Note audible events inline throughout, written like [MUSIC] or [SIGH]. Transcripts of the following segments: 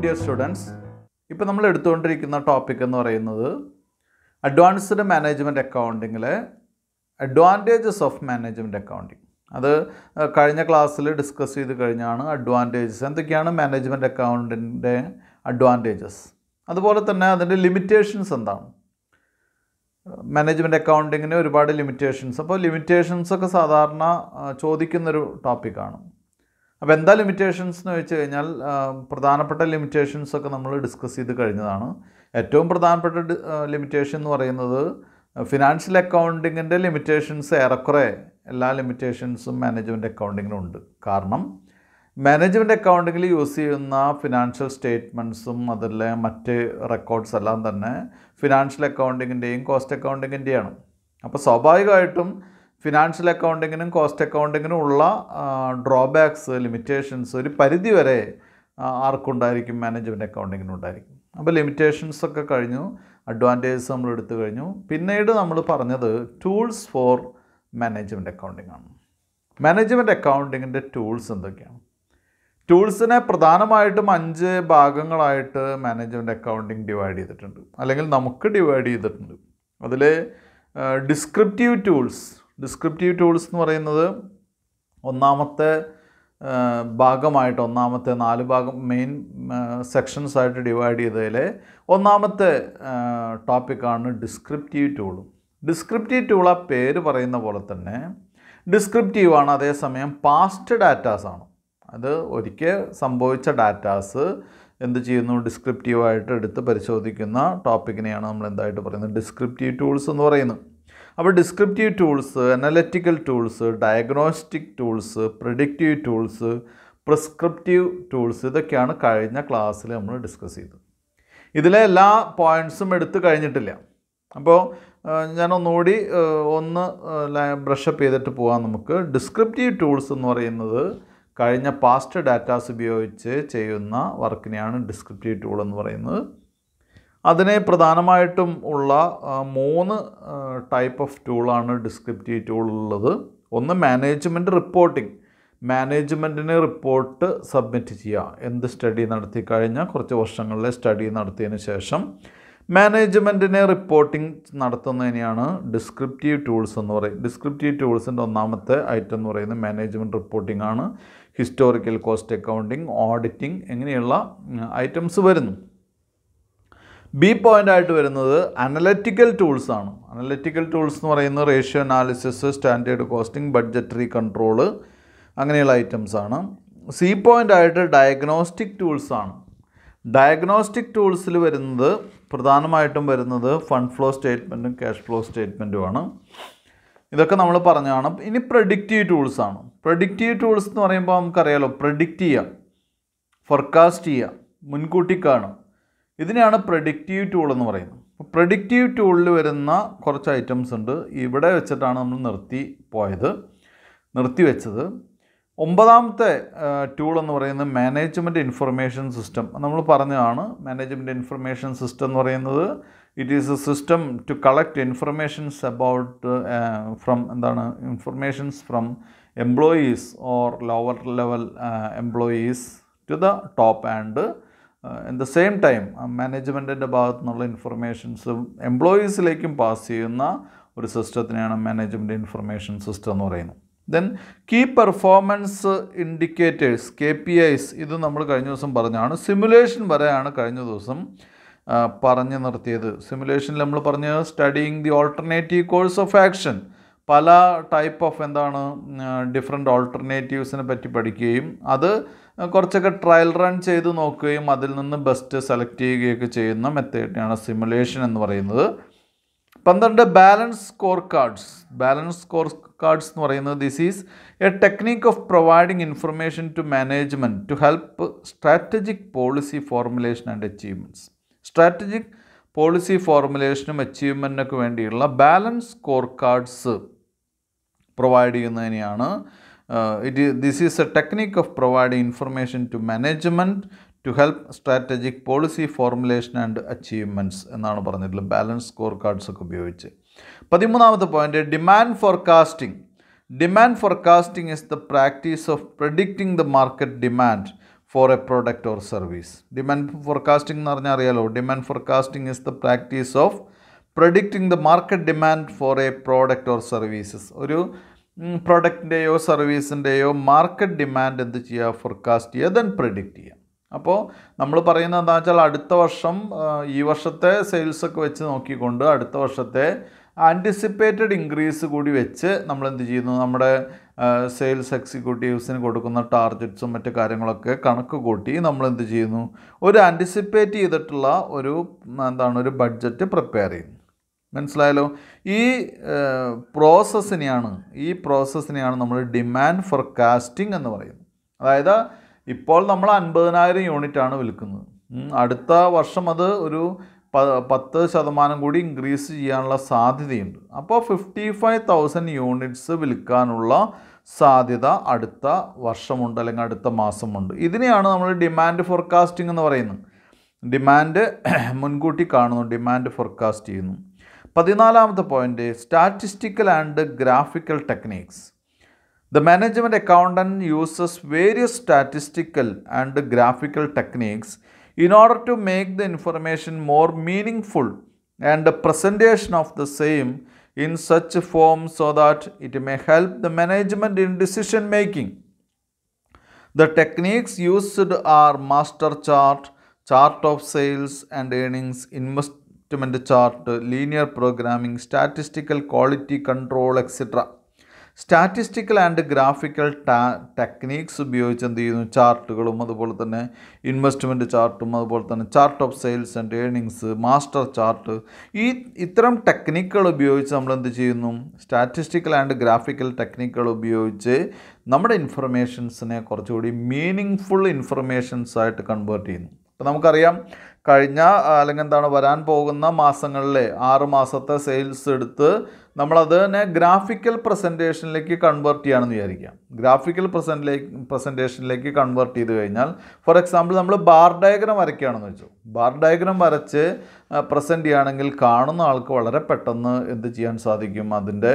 Morning dear students ഇപ്പോൾ നമ്മൾ എടുത്തുകൊണ്ടിരിക്കുന്ന topic എന്ന് പറയുന്നത് അഡ്വാൻസ്ഡ് മാനേജ്മെൻറ്റ് അക്കൗണ്ടിങ്ങിലെ അഡ്വാൻറ്റേജസ് ഓഫ് മാനേജ്മെൻറ്റ് അക്കൗണ്ടിങ് അത് കഴിഞ്ഞ ക്ലാസ്സിൽ ഡിസ്കസ് ചെയ്ത് കഴിഞ്ഞാണ് അഡ്വാൻറ്റേജസ് എന്തൊക്കെയാണ് മാനേജ്മെൻറ്റ് അക്കൗണ്ടിൻ്റെ അഡ്വാൻറ്റേജസ് അതുപോലെ തന്നെ അതിൻ്റെ ലിമിറ്റേഷൻസ് എന്താണ് മാനേജ്മെൻറ്റ് അക്കൗണ്ടിങ്ങിന് ഒരുപാട് ലിമിറ്റേഷൻസ് അപ്പോൾ ലിമിറ്റേഷൻസ് ഒക്കെ സാധാരണ ചോദിക്കുന്നൊരു ടോപ്പിക്കാണ് അപ്പോൾ എന്താ ലിമിറ്റേഷൻസ് എന്ന് വെച്ച് കഴിഞ്ഞാൽ പ്രധാനപ്പെട്ട ലിമിറ്റേഷൻസ് ഒക്കെ നമ്മൾ ഡിസ്കസ് ചെയ്ത് കഴിഞ്ഞതാണ് ഏറ്റവും പ്രധാനപ്പെട്ട ലിമിറ്റേഷൻ എന്ന് പറയുന്നത് ഫിനാൻഷ്യൽ അക്കൗണ്ടിങ്ങിൻ്റെ ലിമിറ്റേഷൻസ് ഏറെക്കുറെ എല്ലാ ലിമിറ്റേഷൻസും മാനേജ്മെൻറ്റ് അക്കൗണ്ടിങ്ങിനുണ്ട് കാരണം മാനേജ്മെൻറ്റ് അക്കൗണ്ടിങ്ങിൽ യൂസ് ചെയ്യുന്ന ഫിനാൻഷ്യൽ സ്റ്റേറ്റ്മെൻറ്റ്സും അതിലെ മറ്റ് റെക്കോർഡ്സ് എല്ലാം തന്നെ ഫിനാൻഷ്യൽ അക്കൗണ്ടിങ്ങിൻ്റെയും കോസ്റ്റ് അക്കൗണ്ടിങ്ങിൻ്റെയാണ് അപ്പോൾ സ്വാഭാവികമായിട്ടും ഫിനാൻഷ്യൽ അക്കൗണ്ടിങ്ങിനും കോസ്റ്റ് അക്കൗണ്ടിങ്ങിനും ഉള്ള ഡ്രോബാക്സ് ലിമിറ്റേഷൻസ് ഒരു പരിധി വരെ ആർക്കുണ്ടായിരിക്കും മാനേജ്മെൻറ്റ് ഉണ്ടായിരിക്കും അപ്പോൾ ലിമിറ്റേഷൻസ് ഒക്കെ കഴിഞ്ഞു അഡ്വാൻറ്റേജസ് നമ്മൾ എടുത്തു കഴിഞ്ഞു പിന്നീട് നമ്മൾ പറഞ്ഞത് ടൂൾസ് ഫോർ മാനേജ്മെൻറ്റ് അക്കൗണ്ടിംഗ് ആണ് മാനേജ്മെൻറ്റ് അക്കൗണ്ടിങ്ങിൻ്റെ ടൂൾസ് എന്തൊക്കെയാണ് ടൂൾസിനെ പ്രധാനമായിട്ടും അഞ്ച് ഭാഗങ്ങളായിട്ട് മാനേജ്മെൻറ്റ് അക്കൗണ്ടിങ് ഡിവൈഡ് ചെയ്തിട്ടുണ്ട് അല്ലെങ്കിൽ നമുക്ക് ഡിവൈഡ് ചെയ്തിട്ടുണ്ട് അതിൽ ഡിസ്ക്രിപ്റ്റീവ് ടൂൾസ് ഡിസ്ക്രിപ്റ്റീവ് ടൂൾസ് എന്ന് പറയുന്നത് ഒന്നാമത്തെ ഭാഗമായിട്ട് ഒന്നാമത്തെ നാല് ഭാഗം മെയിൻ സെക്ഷൻസ് ആയിട്ട് ഡിവൈഡ് ചെയ്തതിൽ ഒന്നാമത്തെ ടോപ്പിക്കാണ് ഡിസ്ക്രിപ്റ്റീവ് ടൂൾ ഡിസ്ക്രിപ്റ്റീവ് ടൂൾ ആ പേര് പറയുന്ന പോലെ തന്നെ ഡിസ്ക്രിപ്റ്റീവ് ആണ് അതേസമയം പാസ്റ്റ് ആണ് അത് ഒരിക്കൽ സംഭവിച്ച ഡാറ്റാസ് എന്ത് ചെയ്യുന്നു ഡിസ്ക്രിപ്റ്റീവായിട്ട് എടുത്ത് പരിശോധിക്കുന്ന ടോപ്പിക്കിനെയാണ് നമ്മൾ എന്തായിട്ട് പറയുന്നത് ഡിസ്ക്രിപ്റ്റീവ് ടൂൾസ് എന്ന് പറയുന്നത് അപ്പോൾ descriptive tools analytical tools diagnostic tools predictive tools prescriptive tools ഇതൊക്കെയാണ് കഴിഞ്ഞ ക്ലാസ്സിൽ നമ്മൾ ഡിസ്കസ് ചെയ്തത് ഇതിലെ എല്ലാ പോയിൻറ്സും എടുത്ത് കഴിഞ്ഞിട്ടില്ല അപ്പോൾ ഞാൻ ഒന്നുകൂടി ഒന്ന് ബ്രഷപ്പ് ചെയ്തിട്ട് പോകാം നമുക്ക് ഡിസ്ക്രിപ്റ്റീവ് ടൂൾസ് എന്ന് പറയുന്നത് കഴിഞ്ഞ പാസ്റ്റ് ഡാറ്റാസ് ഉപയോഗിച്ച് ചെയ്യുന്ന വർക്കിനെയാണ് ഡിസ്ക്രിപ്റ്റീവ് ടൂൾ എന്ന് പറയുന്നത് അതിനെ പ്രധാനമായിട്ടും ഉള്ള മൂന്ന് ടൈപ്പ് ഓഫ് ടൂളാണ് ഡിസ്ക്രിപ്റ്റീവ് ടൂൾ ഉള്ളത് ഒന്ന് മാനേജ്മെൻറ്റ് റിപ്പോർട്ടിംഗ് മാനേജ്മെൻറ്റിന് റിപ്പോർട്ട് സബ്മിറ്റ് ചെയ്യുക എന്ത് സ്റ്റഡി നടത്തി കഴിഞ്ഞാൽ കുറച്ച് വർഷങ്ങളിലെ സ്റ്റഡി നടത്തിയതിന് ശേഷം മാനേജ്മെൻറ്റിന് റിപ്പോർട്ടിംഗ് നടത്തുന്നതിനെയാണ് ഡിസ്ക്രിപ്റ്റീവ് ടൂൾസ് എന്ന് പറയും ഡിസ്ക്രിപ്റ്റീവ് ടൂൾസിൻ്റെ ഒന്നാമത്തെ ഐറ്റം എന്ന് പറയുന്നത് മാനേജ്മെൻറ്റ് റിപ്പോർട്ടിംഗ് ആണ് ഹിസ്റ്റോറിക്കൽ കോസ്റ്റ് അക്കൗണ്ടിങ് ഓഡിറ്റിംഗ് എങ്ങനെയുള്ള ഐറ്റംസ് വരുന്നു ബി ആയിട്ട് വരുന്നത് അനലറ്റിക്കൽ ടൂൾസ് ആണ് അനലറ്റിക്കൽ ടൂൾസ് എന്ന് പറയുന്നത് ratio analysis standard costing budgetary control അങ്ങനെയുള്ള ഐറ്റംസ് ആണ് സി ആയിട്ട് ഡയഗ്നോസ്റ്റിക് ടൂൾസ് ആണ് ഡയഗ്നോസ്റ്റിക് ടൂൾസിൽ വരുന്നത് പ്രധാനമായിട്ടും വരുന്നത് ഫണ്ട് ഫ്ലോ സ്റ്റേറ്റ്മെൻറ്റും ക്യാഷ് ഫ്ലോ സ്റ്റേറ്റ്മെൻറ്റുമാണ് ഇതൊക്കെ നമ്മൾ പറഞ്ഞതാണ് ഇനി പ്രഡിക്റ്റീവ് ടൂൾസ് ആണ് പ്രഡിക്റ്റീവ് ടൂൾസ് എന്ന് പറയുമ്പോൾ നമുക്കറിയാലോ പ്രഡിക്റ്റ് ചെയ്യാം ഫോർകാസ്റ്റ് ചെയ്യാം മുൻകൂട്ടി കാണും ഇതിനെയാണ് പ്രഡിക്റ്റീവ് ടൂൾ എന്ന് പറയുന്നത് പ്രഡിക്റ്റീവ് ടൂളിൽ വരുന്ന കുറച്ച് ഐറ്റംസ് ഉണ്ട് ഇവിടെ വെച്ചിട്ടാണ് നമ്മൾ നിർത്തി പോയത് നിർത്തി വെച്ചത് ഒമ്പതാമത്തെ ടൂൾ എന്ന് പറയുന്നത് മാനേജ്മെൻറ്റ് ഇൻഫർമേഷൻ സിസ്റ്റം നമ്മൾ പറഞ്ഞതാണ് മാനേജ്മെൻറ്റ് ഇൻഫർമേഷൻ സിസ്റ്റം എന്ന് പറയുന്നത് it is a system to collect informations about from എന്താണ് informations from employees or lower level employees to the top and at the same time മാനേജ്മെൻറ്റിൻ്റെ ഭാഗത്തു നിന്നുള്ള ഇൻഫർമേഷൻസ് എംപ്ലോയീസിലേക്കും പാസ് ചെയ്യുന്ന ഒരു സിസ്റ്റത്തിനെയാണ് മാനേജ്മെൻറ്റ് ഇൻഫർമേഷൻ സിസ്റ്റം എന്ന് പറയുന്നത് then key performance indicators K P Is ഇത് നമ്മൾ കഴിഞ്ഞ ദിവസം പറഞ്ഞാണ് സിമുലേഷൻ വരെയാണ് കഴിഞ്ഞ ദിവസം പറഞ്ഞു നിർത്തിയത് സിമുലേഷനിൽ നമ്മൾ പറഞ്ഞത് studying the alternative course of action പല ടൈപ്പ് ഓഫ് എന്താണ് ഡിഫറെൻ്റ് ഓൾട്ടർനേറ്റീവ്സിനെ പറ്റി പഠിക്കുകയും അത് കുറച്ചൊക്കെ ട്രയൽ റൺ ചെയ്ത് നോക്കുകയും അതിൽ നിന്ന് ബെസ്റ്റ് സെലക്ട് ചെയ്യുകയൊക്കെ ചെയ്യുന്ന മെത്തേഡിനെയാണ് സിമുലേഷൻ എന്ന് പറയുന്നത് പന്ത്രണ്ട് balance score cards balance score cards എന്ന് പറയുന്നത് this is a technique of providing information to management to help strategic policy formulation and achievements strategic policy ഫോർമുലേഷനും അച്ചീവ്മെൻറ്റിനൊക്കെ വേണ്ടിയുള്ള ബാലൻസ് സ്കോർ കാർഡ്സ് പ്രൊവൈഡ് ചെയ്യുന്നതിനെയാണ് uh, this is a technique of providing information to information to help strategic policy formulation and achievements എന്നാണ് പറഞ്ഞിട്ടുള്ളത് balance score cards ഒക്കെ ഉപയോഗിച്ച് പതിമൂന്നാമത്തെ point demand forecasting demand forecasting is the practice of predicting the market demand for a product or service demand forecasting എന്ന് പറഞ്ഞാൽ അറിയാലോ demand forecasting is the practice of predicting the market demand for a product or services ഒരു പ്രൊഡക്റ്റിൻ്റെയോ സർവീസിൻ്റെയോ market demand എന്ത് ചെയ്യുക forecast ചെയ്യുക then predict ചെയ്യുക അപ്പോൾ നമ്മൾ പറയുന്നത് എന്താ വെച്ചാൽ അടുത്ത വർഷം ഈ വർഷത്തെ സെയിൽസൊക്കെ വെച്ച് നോക്കിക്കൊണ്ട് അടുത്ത വർഷത്തെ ആൻറ്റിസിപ്പേറ്റഡ് ഇൻക്രീസ് കൂടി വെച്ച് നമ്മൾ എന്ത് ചെയ്യുന്നു നമ്മുടെ സെയിൽസ് എക്സിക്യൂട്ടീവ്സിന് കൊടുക്കുന്ന ടാർഗറ്റ്സും മറ്റു കാര്യങ്ങളൊക്കെ കണക്ക് കൂട്ടി നമ്മൾ എന്ത് ചെയ്യുന്നു ഒരു ആൻറ്റിസിപ്പേറ്റ് ചെയ്തിട്ടുള്ള ഒരു എന്താണ് ഒരു ബഡ്ജറ്റ് പ്രിപ്പയർ ചെയ്യുന്നു മനസ്സിലായല്ലോ ഈ പ്രോസസ്സിനെയാണ് ഈ പ്രോസസ്സിനെയാണ് നമ്മൾ ഡിമാൻഡ് ഫോർ കാസ്റ്റിംഗ് എന്ന് പറയുന്നത് അതായത് ഇപ്പോൾ നമ്മൾ അൻപതിനായിരം യൂണിറ്റാണ് വിൽക്കുന്നത് അടുത്ത വർഷം അത് ഒരു പത്ത് ശതമാനം കൂടി ഇൻക്രീസ് ചെയ്യാനുള്ള സാധ്യതയുണ്ട് അപ്പോൾ ഫിഫ്റ്റി ഫൈവ് തൗസൻഡ് യൂണിറ്റ്സ് വിൽക്കാനുള്ള സാധ്യത അടുത്ത വർഷമുണ്ട് അല്ലെങ്കിൽ അടുത്ത മാസമുണ്ട് ഇതിനെയാണ് നമ്മൾ ഡിമാൻഡ് ഫോർകാസ്റ്റിംഗ് എന്ന് പറയുന്നത് ഡിമാൻഡ് മുൻകൂട്ടി കാണുന്നു ഡിമാൻഡ് ഫോർകാസ്റ്റ് ചെയ്യുന്നു പതിനാലാമത്തെ point statistical and graphical techniques the management accountant uses various statistical and graphical techniques in order to make the information more meaningful and the presentation of the same in such form so that it may help the management in decision making the techniques used are master chart chart of sales and earnings invest assessment chart linear programming statistical quality control etcetera statistical and graphical ടാ techniques ഉപയോഗിച്ച് എന്ത് ചെയ്യുന്നു ചാർട്ടുകളും അതുപോലെ തന്നെ investment ചാർട്ടും അതുപോലെ തന്നെ chart of sales and earnings master chart ഈ ഇത്തരം ടെക്നിക്കുകൾ ഉപയോഗിച്ച് നമ്മൾ എന്ത് ചെയ്യുന്നു സ്റ്റാറ്റിസ്റ്റിക്കൽ ആൻഡ് ഗ്രാഫിക്കൽ ടെക്നിക്കുകൾ ഉപയോഗിച്ച് നമ്മുടെ ഇൻഫർമേഷൻസിനെ കുറച്ചുകൂടി മീനിങ് ഫുൾ ഇൻഫർമേഷൻസ് ആയിട്ട് കൺവേർട്ട് ചെയ്യുന്നു ഇപ്പം നമുക്കറിയാം കഴിഞ്ഞ അല്ലെങ്കിൽ എന്താണ് വരാൻ പോകുന്ന മാസങ്ങളിലെ ആറ് മാസത്തെ സെയിൽസ് എടുത്ത് നമ്മളതിനെ ഗ്രാഫിക്കൽ പ്രസൻറ്റേഷനിലേക്ക് കൺവേർട്ട് ചെയ്യാണെന്ന് വിചാരിക്കാം ഗ്രാഫിക്കൽ പ്രസൻറ്റേ പ്രസൻറ്റേഷനിലേക്ക് കൺവേർട്ട് ചെയ്ത് കഴിഞ്ഞാൽ ഫോർ എക്സാമ്പിൾ നമ്മൾ ബാർ ഡയഗ്രം വരയ്ക്കുകയാണെന്ന് വെച്ചു ബാർ ഡയഗ്രം വരച്ച് പ്രസൻറ്റ് ചെയ്യുകയാണെങ്കിൽ കാണുന്ന ആൾക്ക് വളരെ പെട്ടെന്ന് എന്ത് ചെയ്യാൻ സാധിക്കും അതിൻ്റെ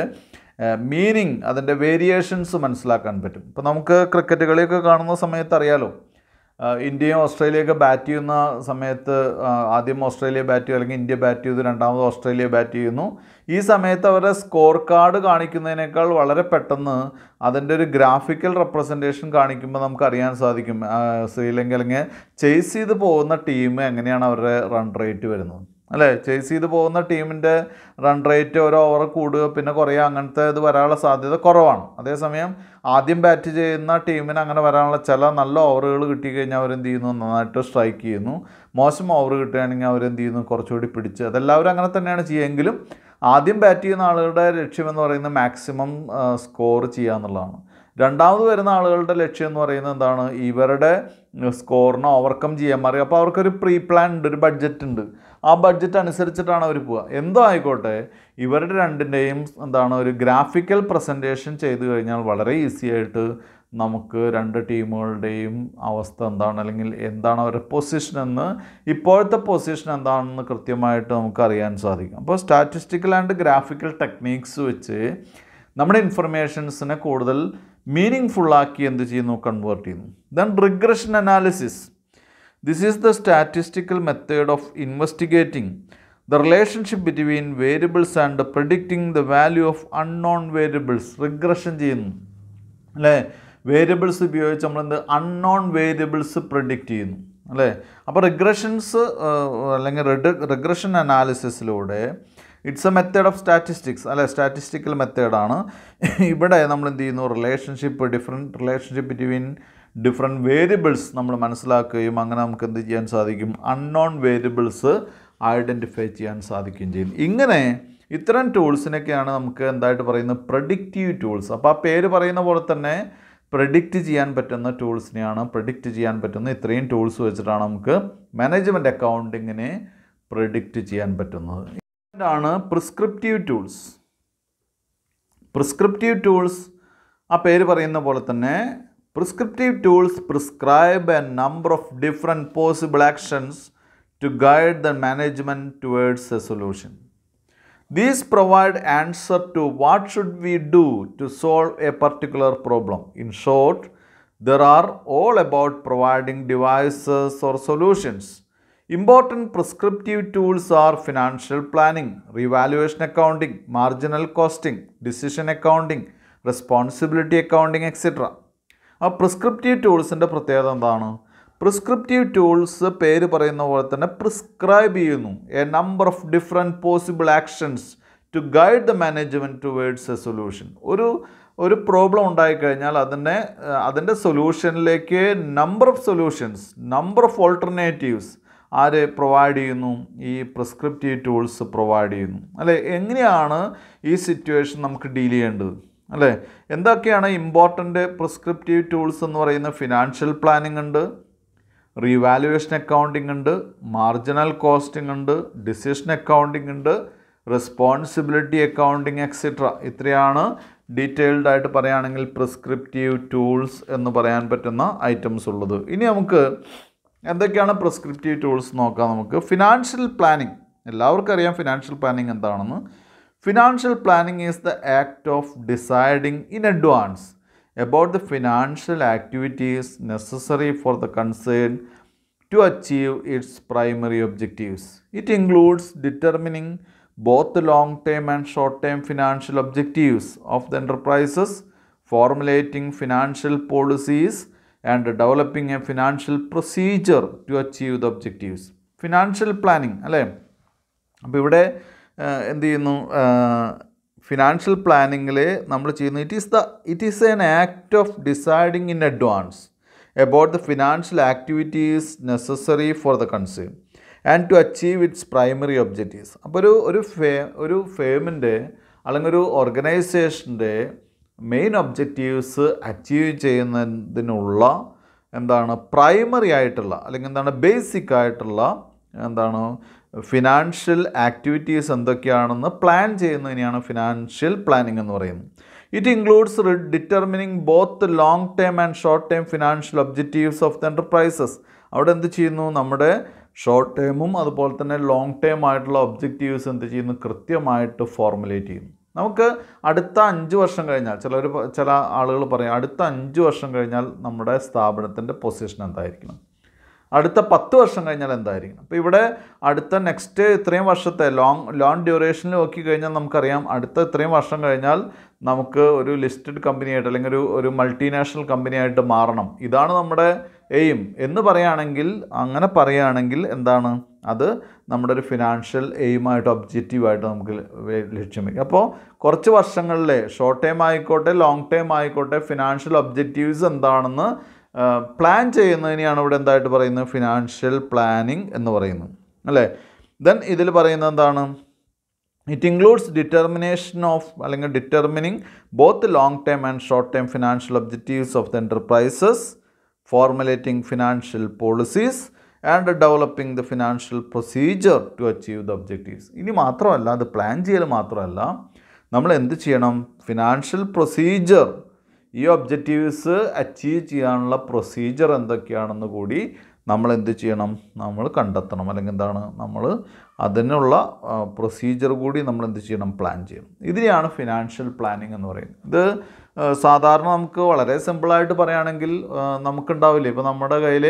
മീനിങ് അതിൻ്റെ വേരിയേഷൻസ് മനസ്സിലാക്കാൻ പറ്റും ഇപ്പോൾ നമുക്ക് ക്രിക്കറ്റ് കളിയൊക്കെ കാണുന്ന സമയത്ത് അറിയാലോ ഇന്ത്യയും ഓസ്ട്രേലിയയൊക്കെ ബാറ്റ് ചെയ്യുന്ന സമയത്ത് ആദ്യം ഓസ്ട്രേലിയ ബാറ്റ് ചെയ്യും അല്ലെങ്കിൽ ഇന്ത്യ ബാറ്റ് ചെയ്തു രണ്ടാമത് ഓസ്ട്രേലിയ ബാറ്റ് ചെയ്യുന്നു ഈ സമയത്ത് അവരുടെ സ്കോർ കാർഡ് കാണിക്കുന്നതിനേക്കാൾ വളരെ പെട്ടെന്ന് അതിൻ്റെ ഒരു ഗ്രാഫിക്കൽ റെപ്രസെൻറ്റേഷൻ കാണിക്കുമ്പോൾ നമുക്ക് അറിയാൻ സാധിക്കും ശ്രീലങ്ക അല്ലെങ്കിൽ ചേസ് ചെയ്ത് പോകുന്ന ടീം എങ്ങനെയാണ് അവരുടെ റൺ റേറ്റ് വരുന്നത് അല്ലേ ചേസ് ചെയ്ത് പോകുന്ന ടീമിൻ്റെ റൺ റേറ്റ് ഒരു ഓവർ കൂടുക പിന്നെ കുറയുക അങ്ങനത്തെ ഇത് വരാനുള്ള സാധ്യത കുറവാണ് അതേസമയം ആദ്യം ബാറ്റ് ചെയ്യുന്ന ടീമിന് അങ്ങനെ വരാനുള്ള ചില നല്ല ഓവറുകൾ കിട്ടി കഴിഞ്ഞാൽ അവരെന്ത് ചെയ്യുന്നു നന്നായിട്ട് സ്ട്രൈക്ക് ചെയ്യുന്നു മോശം ഓവർ കിട്ടുകയാണെങ്കിൽ അവരെന്ത് ചെയ്യുന്നു കുറച്ചുകൂടി പിടിച്ച് അതെല്ലാവരും അങ്ങനെ തന്നെയാണ് ചെയ്യുമെങ്കിലും ആദ്യം ബാറ്റ് ചെയ്യുന്ന ആളുകളുടെ ലക്ഷ്യമെന്ന് പറയുന്നത് മാക്സിമം സ്കോർ ചെയ്യുക എന്നുള്ളതാണ് രണ്ടാമത് വരുന്ന ആളുകളുടെ ലക്ഷ്യം എന്ന് പറയുന്നത് എന്താണ് ഇവരുടെ സ്കോറിനെ ഓവർകം ചെയ്യാൻ മാറി അപ്പോൾ അവർക്കൊരു പ്രീ പ്ലാൻ ഉണ്ട് ഒരു ബഡ്ജറ്റ് ഉണ്ട് ആ ബഡ്ജറ്റ് അനുസരിച്ചിട്ടാണ് അവർ പോവുക എന്തോ ആയിക്കോട്ടെ ഇവരുടെ രണ്ടിൻ്റെയും എന്താണ് ഒരു ഗ്രാഫിക്കൽ പ്രസൻറ്റേഷൻ ചെയ്തു കഴിഞ്ഞാൽ വളരെ ഈസി ആയിട്ട് നമുക്ക് രണ്ട് ടീമുകളുടെയും അവസ്ഥ എന്താണ് അല്ലെങ്കിൽ എന്താണ് അവരുടെ പൊസിഷൻ എന്ന് ഇപ്പോഴത്തെ പൊസിഷൻ എന്താണെന്ന് കൃത്യമായിട്ട് നമുക്ക് അറിയാൻ സാധിക്കും അപ്പോൾ സ്റ്റാറ്റിസ്റ്റിക്കൽ ആൻഡ് ഗ്രാഫിക്കൽ ടെക്നീക്സ് വെച്ച് നമ്മുടെ ഇൻഫർമേഷൻസിനെ കൂടുതൽ മീനിങ് ഫുള്ളാക്കി എന്ത് ചെയ്യുന്നു കൺവേർട്ട് ചെയ്യുന്നു then regression analysis this is the statistical method of investigating the relationship between variables and predicting the value of unknown variables regression ചെയ്യുന്നു അല്ലേ വേരിയബിൾസ് ഉപയോഗിച്ച് നമ്മളെന്ത് അൺനോൺ വേരിയബിൾസ് പ്രഡിക്റ്റ് ചെയ്യുന്നു അല്ലേ അപ്പോൾ റിഗ്രഷൻസ് അല്ലെങ്കിൽ റിഡ് റിഗ്രഷൻ അനാലിസിസിലൂടെ it's a method of statistics അല്ലെ സ്റ്റാറ്റിസ്റ്റിക്കൽ മെത്തേഡാണ് ഇവിടെ നമ്മൾ എന്ത് ചെയ്യുന്നു relationship different relationship between different variables നമ്മൾ മനസ്സിലാക്കുകയും അങ്ങനെ നമുക്ക് എന്ത് ചെയ്യാൻ സാധിക്കും അൺനോൺ വേരിയബിൾസ് ഐഡൻറ്റിഫൈ ചെയ്യാൻ സാധിക്കുകയും ചെയ്യും ഇങ്ങനെ ഇത്തരം ടൂൾസിനൊക്കെയാണ് നമുക്ക് എന്തായിട്ട് പറയുന്നത് പ്രഡിക്റ്റീവ് ടൂൾസ് അപ്പോൾ ആ പേര് പറയുന്ന പോലെ തന്നെ പ്രഡിക്റ്റ് ചെയ്യാൻ പറ്റുന്ന ടൂൾസിനെയാണ് പ്രഡിക്റ്റ് ചെയ്യാൻ പറ്റുന്ന ഇത്രയും ടൂൾസ് വെച്ചിട്ടാണ് നമുക്ക് മാനേജ്മെൻറ്റ് അക്കൗണ്ടിങ്ങിനെ പ്രഡിക്റ്റ് ചെയ്യാൻ പറ്റുന്നത് ാണ് प्रिस्क्रिप्टिव टूल्स प्रिस्क्रिप्टिव टूल्स ആ പേര് പറയുന്ന പോലെ തന്നെ prescriptive tools prescribe a number of different possible actions to guide the management towards a solution these provide answer to what should we do to solve a particular problem in short there are all about providing Devices or solutions important prescriptive tools are financial planning revaluation accounting marginal costing decision accounting responsibility accounting etcetera ആ prescriptive ടൂൾസിൻ്റെ പ്രത്യേകത എന്താണ് prescriptive tools പേര് പറയുന്ന പോലെ തന്നെ prescribe ചെയ്യുന്നു a number of different possible actions to guide the management words a solution ഒരു ഒരു പ്രോബ്ലം ഉണ്ടായിക്കഴിഞ്ഞാൽ അതിനെ അതിൻ്റെ സൊല്യൂഷനിലേക്ക് number of solutions number of alternatives ആര് പ്രൊവൈഡ് ചെയ്യുന്നു ഈ പ്രിസ്ക്രിപ്റ്റീവ് ടൂൾസ് പ്രൊവൈഡ് ചെയ്യുന്നു അല്ലേ എങ്ങനെയാണ് ഈ സിറ്റുവേഷൻ നമുക്ക് ഡീൽ ചെയ്യേണ്ടത് അല്ലേ എന്തൊക്കെയാണ് ഇമ്പോർട്ടൻ്റ് പ്രിസ്ക്രിപ്റ്റീവ് ടൂൾസ് എന്ന് പറയുന്ന ഫിനാൻഷ്യൽ പ്ലാനിംഗ് ഉണ്ട് റീവാലുവേഷൻ അക്കൗണ്ടിംഗ് ഉണ്ട് മാർജിനൽ കോസ്റ്റിംഗ് ഉണ്ട് ഡിസിഷൻ അക്കൗണ്ടിംഗ് ഉണ്ട് റെസ്പോൺസിബിലിറ്റി അക്കൗണ്ടിങ് എക്സെട്ര ഇത്രയാണ് ഡീറ്റെയിൽഡ് ആയിട്ട് പറയുകയാണെങ്കിൽ പ്രിസ്ക്രിപ്റ്റീവ് ടൂൾസ് എന്ന് പറയാൻ പറ്റുന്ന ഐറ്റംസ് ഉള്ളത് ഇനി നമുക്ക് എന്തൊക്കെയാണ് പ്രിസ്ക്രിപ്റ്റീവ് ടൂൾസ് നോക്കാം നമുക്ക് ഫിനാൻഷ്യൽ പ്ലാനിങ് എല്ലാവർക്കും അറിയാം ഫിനാൻഷ്യൽ പ്ലാനിങ് എന്താണെന്ന് financial planning is the act of deciding in advance about the financial activities necessary for the concern to achieve its primary objectives. It includes determining both the long term and short term financial objectives of the enterprises, formulating financial policies and developing a financial procedure to achieve the objectives financial planning അല്ലേ അപ്പോൾ ഇവിടെ എന്ത് ചെയ്യുന്നു ഫിനാൻഷ്യൽ പ്ലാനിങ്ങിൽ നമ്മൾ ചെയ്യുന്നു it is the it is an act of deciding in advance about the financial activities necessary for the consume and to achieve its primary objectives അപ്പോൾ ഒരു ഒരു ഫേ ഒരു ഫേമിൻ്റെ അല്ലെങ്കിൽ ഒരു ഓർഗനൈസേഷൻ്റെ മെയിൻ ഒബ്ജക്റ്റീവ്സ് അച്ചീവ് ചെയ്യുന്നതിനുള്ള എന്താണ് പ്രൈമറി ആയിട്ടുള്ള അല്ലെങ്കിൽ എന്താണ് ബേസിക് ആയിട്ടുള്ള എന്താണ് ഫിനാൻഷ്യൽ ആക്ടിവിറ്റീസ് എന്തൊക്കെയാണെന്ന് പ്ലാൻ ചെയ്യുന്നതിനെയാണ് ഫിനാൻഷ്യൽ പ്ലാനിംഗ് എന്ന് പറയുന്നത് it includes determining both long term and short term financial objectives of the enterprises അവിടെ എന്ത് ചെയ്യുന്നു നമ്മുടെ ഷോർട്ട് ടേമും അതുപോലെ തന്നെ ലോങ് ടേം ആയിട്ടുള്ള ഒബ്ജക്റ്റീവ്സ് എന്ത് ചെയ്യുന്നു കൃത്യമായിട്ട് ഫോർമുലേറ്റ് ചെയ്യുന്നു നമുക്ക് അടുത്ത അഞ്ച് വർഷം കഴിഞ്ഞാൽ ചിലർ ചില ആളുകൾ പറയും അടുത്ത അഞ്ച് വർഷം കഴിഞ്ഞാൽ നമ്മുടെ സ്ഥാപനത്തിൻ്റെ പൊസിഷൻ എന്തായിരിക്കണം അടുത്ത പത്ത് വർഷം കഴിഞ്ഞാൽ എന്തായിരിക്കണം അപ്പോൾ ഇവിടെ അടുത്ത നെക്സ്റ്റ് ഇത്രയും വർഷത്തെ ലോങ് ലോങ് ഡ്യൂറേഷനിൽ നോക്കി കഴിഞ്ഞാൽ നമുക്കറിയാം അടുത്ത ഇത്രയും വർഷം കഴിഞ്ഞാൽ നമുക്ക് ഒരു ലിസ്റ്റഡ് കമ്പനിയായിട്ട് അല്ലെങ്കിൽ ഒരു ഒരു മൾട്ടിനാഷണൽ കമ്പനിയായിട്ട് മാറണം ഇതാണ് നമ്മുടെ എയിം എന്ന് പറയുകയാണെങ്കിൽ അങ്ങനെ പറയുകയാണെങ്കിൽ എന്താണ് അത് നമ്മുടെ ഒരു ഫിനാൻഷ്യൽ എയിമായിട്ട് ഒബ്ജക്റ്റീവായിട്ട് നമുക്ക് ലക്ഷ്യം വയ്ക്കും അപ്പോൾ കുറച്ച് വർഷങ്ങളിൽ ഷോർട്ട് ടൈം ആയിക്കോട്ടെ ലോങ് ടൈം ആയിക്കോട്ടെ ഫിനാൻഷ്യൽ ഒബ്ജക്റ്റീവ്സ് എന്താണെന്ന് പ്ലാൻ ചെയ്യുന്നതിനെയാണ് ഇവിടെ എന്തായിട്ട് പറയുന്നത് ഫിനാൻഷ്യൽ പ്ലാനിങ് എന്ന് പറയുന്നത് അല്ലേ ദെൻ ഇതിൽ പറയുന്നത് എന്താണ് ഇറ്റ് ഇൻക്ലൂഡ്സ് ഡിറ്റർമിനേഷൻ ഓഫ് അല്ലെങ്കിൽ determining both long time and short time financial objectives of the enterprises formulating financial policies and developing the financial procedure to achieve the objectives ഇനി മാത്രമല്ല അത് പ്ലാൻ ചെയ്യൽ മാത്രമല്ല നമ്മൾ എന്ത് ചെയ്യണം ഫിനാൻഷ്യൽ പ്രൊസീജിയർ ഈ ഒബ്ജക്റ്റീവ്സ് അച്ചീവ് ചെയ്യാനുള്ള പ്രൊസീജിയർ എന്തൊക്കെയാണെന്ന് കൂടി നമ്മൾ എന്ത് ചെയ്യണം നമ്മൾ കണ്ടെത്തണം അല്ലെങ്കിൽ എന്താണ് നമ്മൾ അതിനുള്ള പ്രൊസീജിയർ കൂടി നമ്മൾ എന്ത് ചെയ്യണം പ്ലാൻ ചെയ്യണം ഇതിനെയാണ് ഫിനാൻഷ്യൽ പ്ലാനിങ് എന്ന് പറയുന്നത് ഇത് സാധാരണ നമുക്ക് വളരെ സിമ്പിളായിട്ട് പറയുകയാണെങ്കിൽ നമുക്കുണ്ടാവില്ലേ ഇപ്പോൾ നമ്മുടെ കയ്യിൽ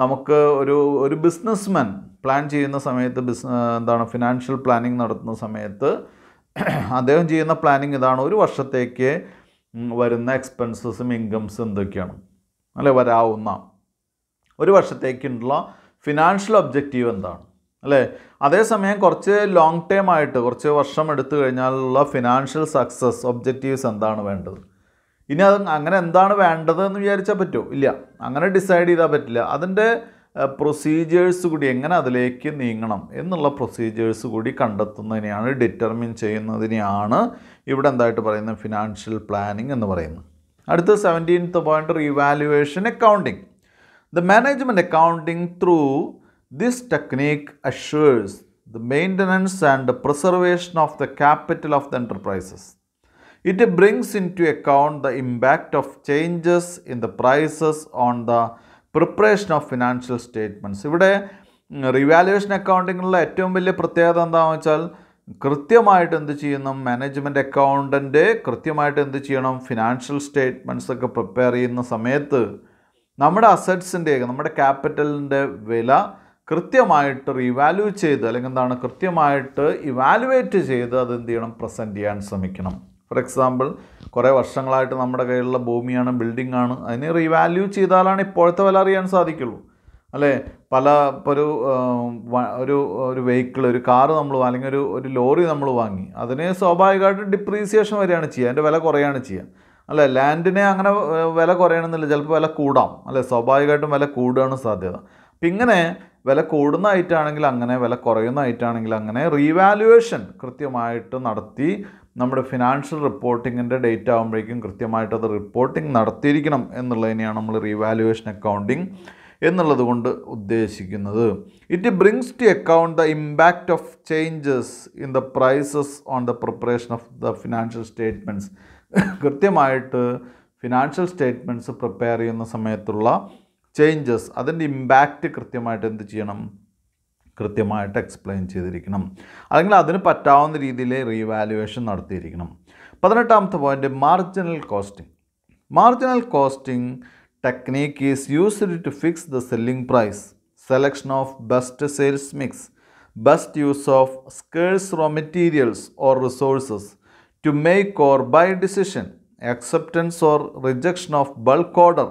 നമുക്ക് ഒരു ഒരു ബിസിനസ്മാൻ പ്ലാൻ ചെയ്യുന്ന സമയത്ത് ബിസ് എന്താണ് ഫിനാൻഷ്യൽ പ്ലാനിങ് നടത്തുന്ന സമയത്ത് [CLEARS THROAT] അദ്ദേഹം ചെയ്യുന്ന പ്ലാനിങ് ഇതാണ് ഒരു വർഷത്തേക്ക് വരുന്ന എക്സ്പെൻസസും ഇൻകംസും എന്തൊക്കെയാണ് അല്ലെ വരാവുന്ന ഒരു വർഷത്തേക്കുള്ള ഫിനാൻഷ്യൽ ഒബ്ജക്റ്റീവ് എന്താണ് അല്ലേ അതേസമയം കുറച്ച് ലോങ് ടേം ആയിട്ട് കുറച്ച് വർഷം എടുത്തു കഴിഞ്ഞാലുള്ള ഫിനാൻഷ്യൽ സക്സസ് ഒബ്ജക്റ്റീവ്സ് എന്താണ് വേണ്ടത് ഇനി അത് അങ്ങനെ എന്താണ് വേണ്ടത് എന്ന് വിചാരിച്ചാൽ പറ്റുമോ ഇല്ല അങ്ങനെ ഡിസൈഡ് ചെയ്താൽ പറ്റില്ല അതിൻ്റെ പ്രൊസീജിയേഴ്സ് കൂടി എങ്ങനെ അതിലേക്ക് നീങ്ങണം എന്നുള്ള പ്രൊസീജിയേഴ്സ് കൂടി കണ്ടെത്തുന്നതിനെയാണ് ഡിറ്റർമിൻ ചെയ്യുന്നതിനെയാണ് ഇവിടെ എന്തായിട്ട് പറയുന്നത് ഫിനാൻഷ്യൽ പ്ലാനിങ് എന്ന് പറയുന്നത് അടുത്ത seventeenth point revaluation accounting the management accounting through this technique assures the maintenance and preservation of the capital of the enterprises brings into account the impact of changes in the prices on the preparation of financial statements ഇവിടെ revaluation അക്കൗണ്ടിങ്ങിലുള്ള ഏറ്റവും വലിയ പ്രത്യേകത എന്താണെന്ന് വെച്ചാൽ കൃത്യമായിട്ട് എന്ത് ചെയ്യണം മാനേജ്മെൻ്റ് അക്കൗണ്ടൻ്റെ കൃത്യമായിട്ട് എന്ത് ചെയ്യണം ഫിനാൻഷ്യൽ സ്റ്റേറ്റ്മെൻറ്റ്സ് ഒക്കെ പ്രിപ്പയർ ചെയ്യുന്ന സമയത്ത് നമ്മുടെ അസറ്റ്സിൻ്റെ നമ്മുടെ ക്യാപിറ്റലിൻ്റെ വില കൃത്യമായിട്ട് റീവാലുവേറ്റ് ചെയ്ത് അല്ലെങ്കിൽ എന്താണ് കൃത്യമായിട്ട് ഇവാലുവേറ്റ് ചെയ്ത് എന്ത് ചെയ്യണം പ്രസൻറ്റ് ചെയ്യാൻ ശ്രമിക്കണം ഫോർ എക്സാമ്പിൾ കുറേ വർഷങ്ങളായിട്ട് നമ്മുടെ കയ്യിലുള്ള ഭൂമിയാണ് ബിൽഡിംഗ് ആണ് അതിനെ റീവാല്യൂ ചെയ്താലാണ് ഇപ്പോഴത്തെ വില അറിയാൻ സാധിക്കുള്ളൂ അല്ലേ പല ഇപ്പോൾ ഒരു ഒരു ഒരു വെഹിക്കിൾ ഒരു കാറ് നമ്മൾ അല്ലെങ്കിൽ ഒരു ഒരു ലോറി നമ്മൾ വാങ്ങി അതിന് സ്വാഭാവികമായിട്ട് ഡിപ്രീസിയേഷൻ വരികയാണ് ചെയ്യുക അതിൻ്റെ വില കുറയാണ് ചെയ്യുക അല്ലേ ലാൻഡിനെ അങ്ങനെ വില കുറയണമെന്നില്ല ചിലപ്പോൾ വില കൂടാം അല്ലേ സ്വാഭാവികമായിട്ടും വില കൂടുകയാണ് സാധ്യത അപ്പം ഇങ്ങനെ വില കൂടുന്ന ഐറ്റാണെങ്കിൽ അങ്ങനെ വില കുറയുന്ന ഐറ്റാണെങ്കിൽ അങ്ങനെ റീവാലുവേഷൻ കൃത്യമായിട്ട് നടത്തി നമ്മുടെ ഫിനാൻഷ്യൽ റിപ്പോർട്ടിങ്ങിൻ്റെ ഡേറ്റ് ആകുമ്പോഴേക്കും കൃത്യമായിട്ട് അത് റിപ്പോർട്ടിംഗ് നടത്തിയിരിക്കണം എന്നുള്ളതിനെയാണ് നമ്മൾ റീവാലുവേഷൻ അക്കൗണ്ടിങ് എന്നുള്ളത് കൊണ്ട് ഉദ്ദേശിക്കുന്നത് it brings to account the impact of changes in the prices on the preparation of the financial statements കൃത്യമായിട്ട് ഫിനാൻഷ്യൽ സ്റ്റേറ്റ്മെൻറ്റ്സ് പ്രിപ്പയർ ചെയ്യുന്ന സമയത്തുള്ള ചേഞ്ചസ് അതിൻ്റെ ഇമ്പാക്റ്റ് കൃത്യമായിട്ട് എന്ത് ചെയ്യണം കൃത്യമായിട്ട് എക്സ്പ്ലെയിൻ ചെയ്തിരിക്കണം അല്ലെങ്കിൽ അതിന് പറ്റാവുന്ന രീതിയിൽ റീവാലുവേഷൻ നടത്തിയിരിക്കണം പതിനെട്ടാമത്തെ point marginal costing marginal costing technique is used to fix the selling price selection of best sales mix best use of scarce raw materials or resources to make or buy decision or rejection of bulk order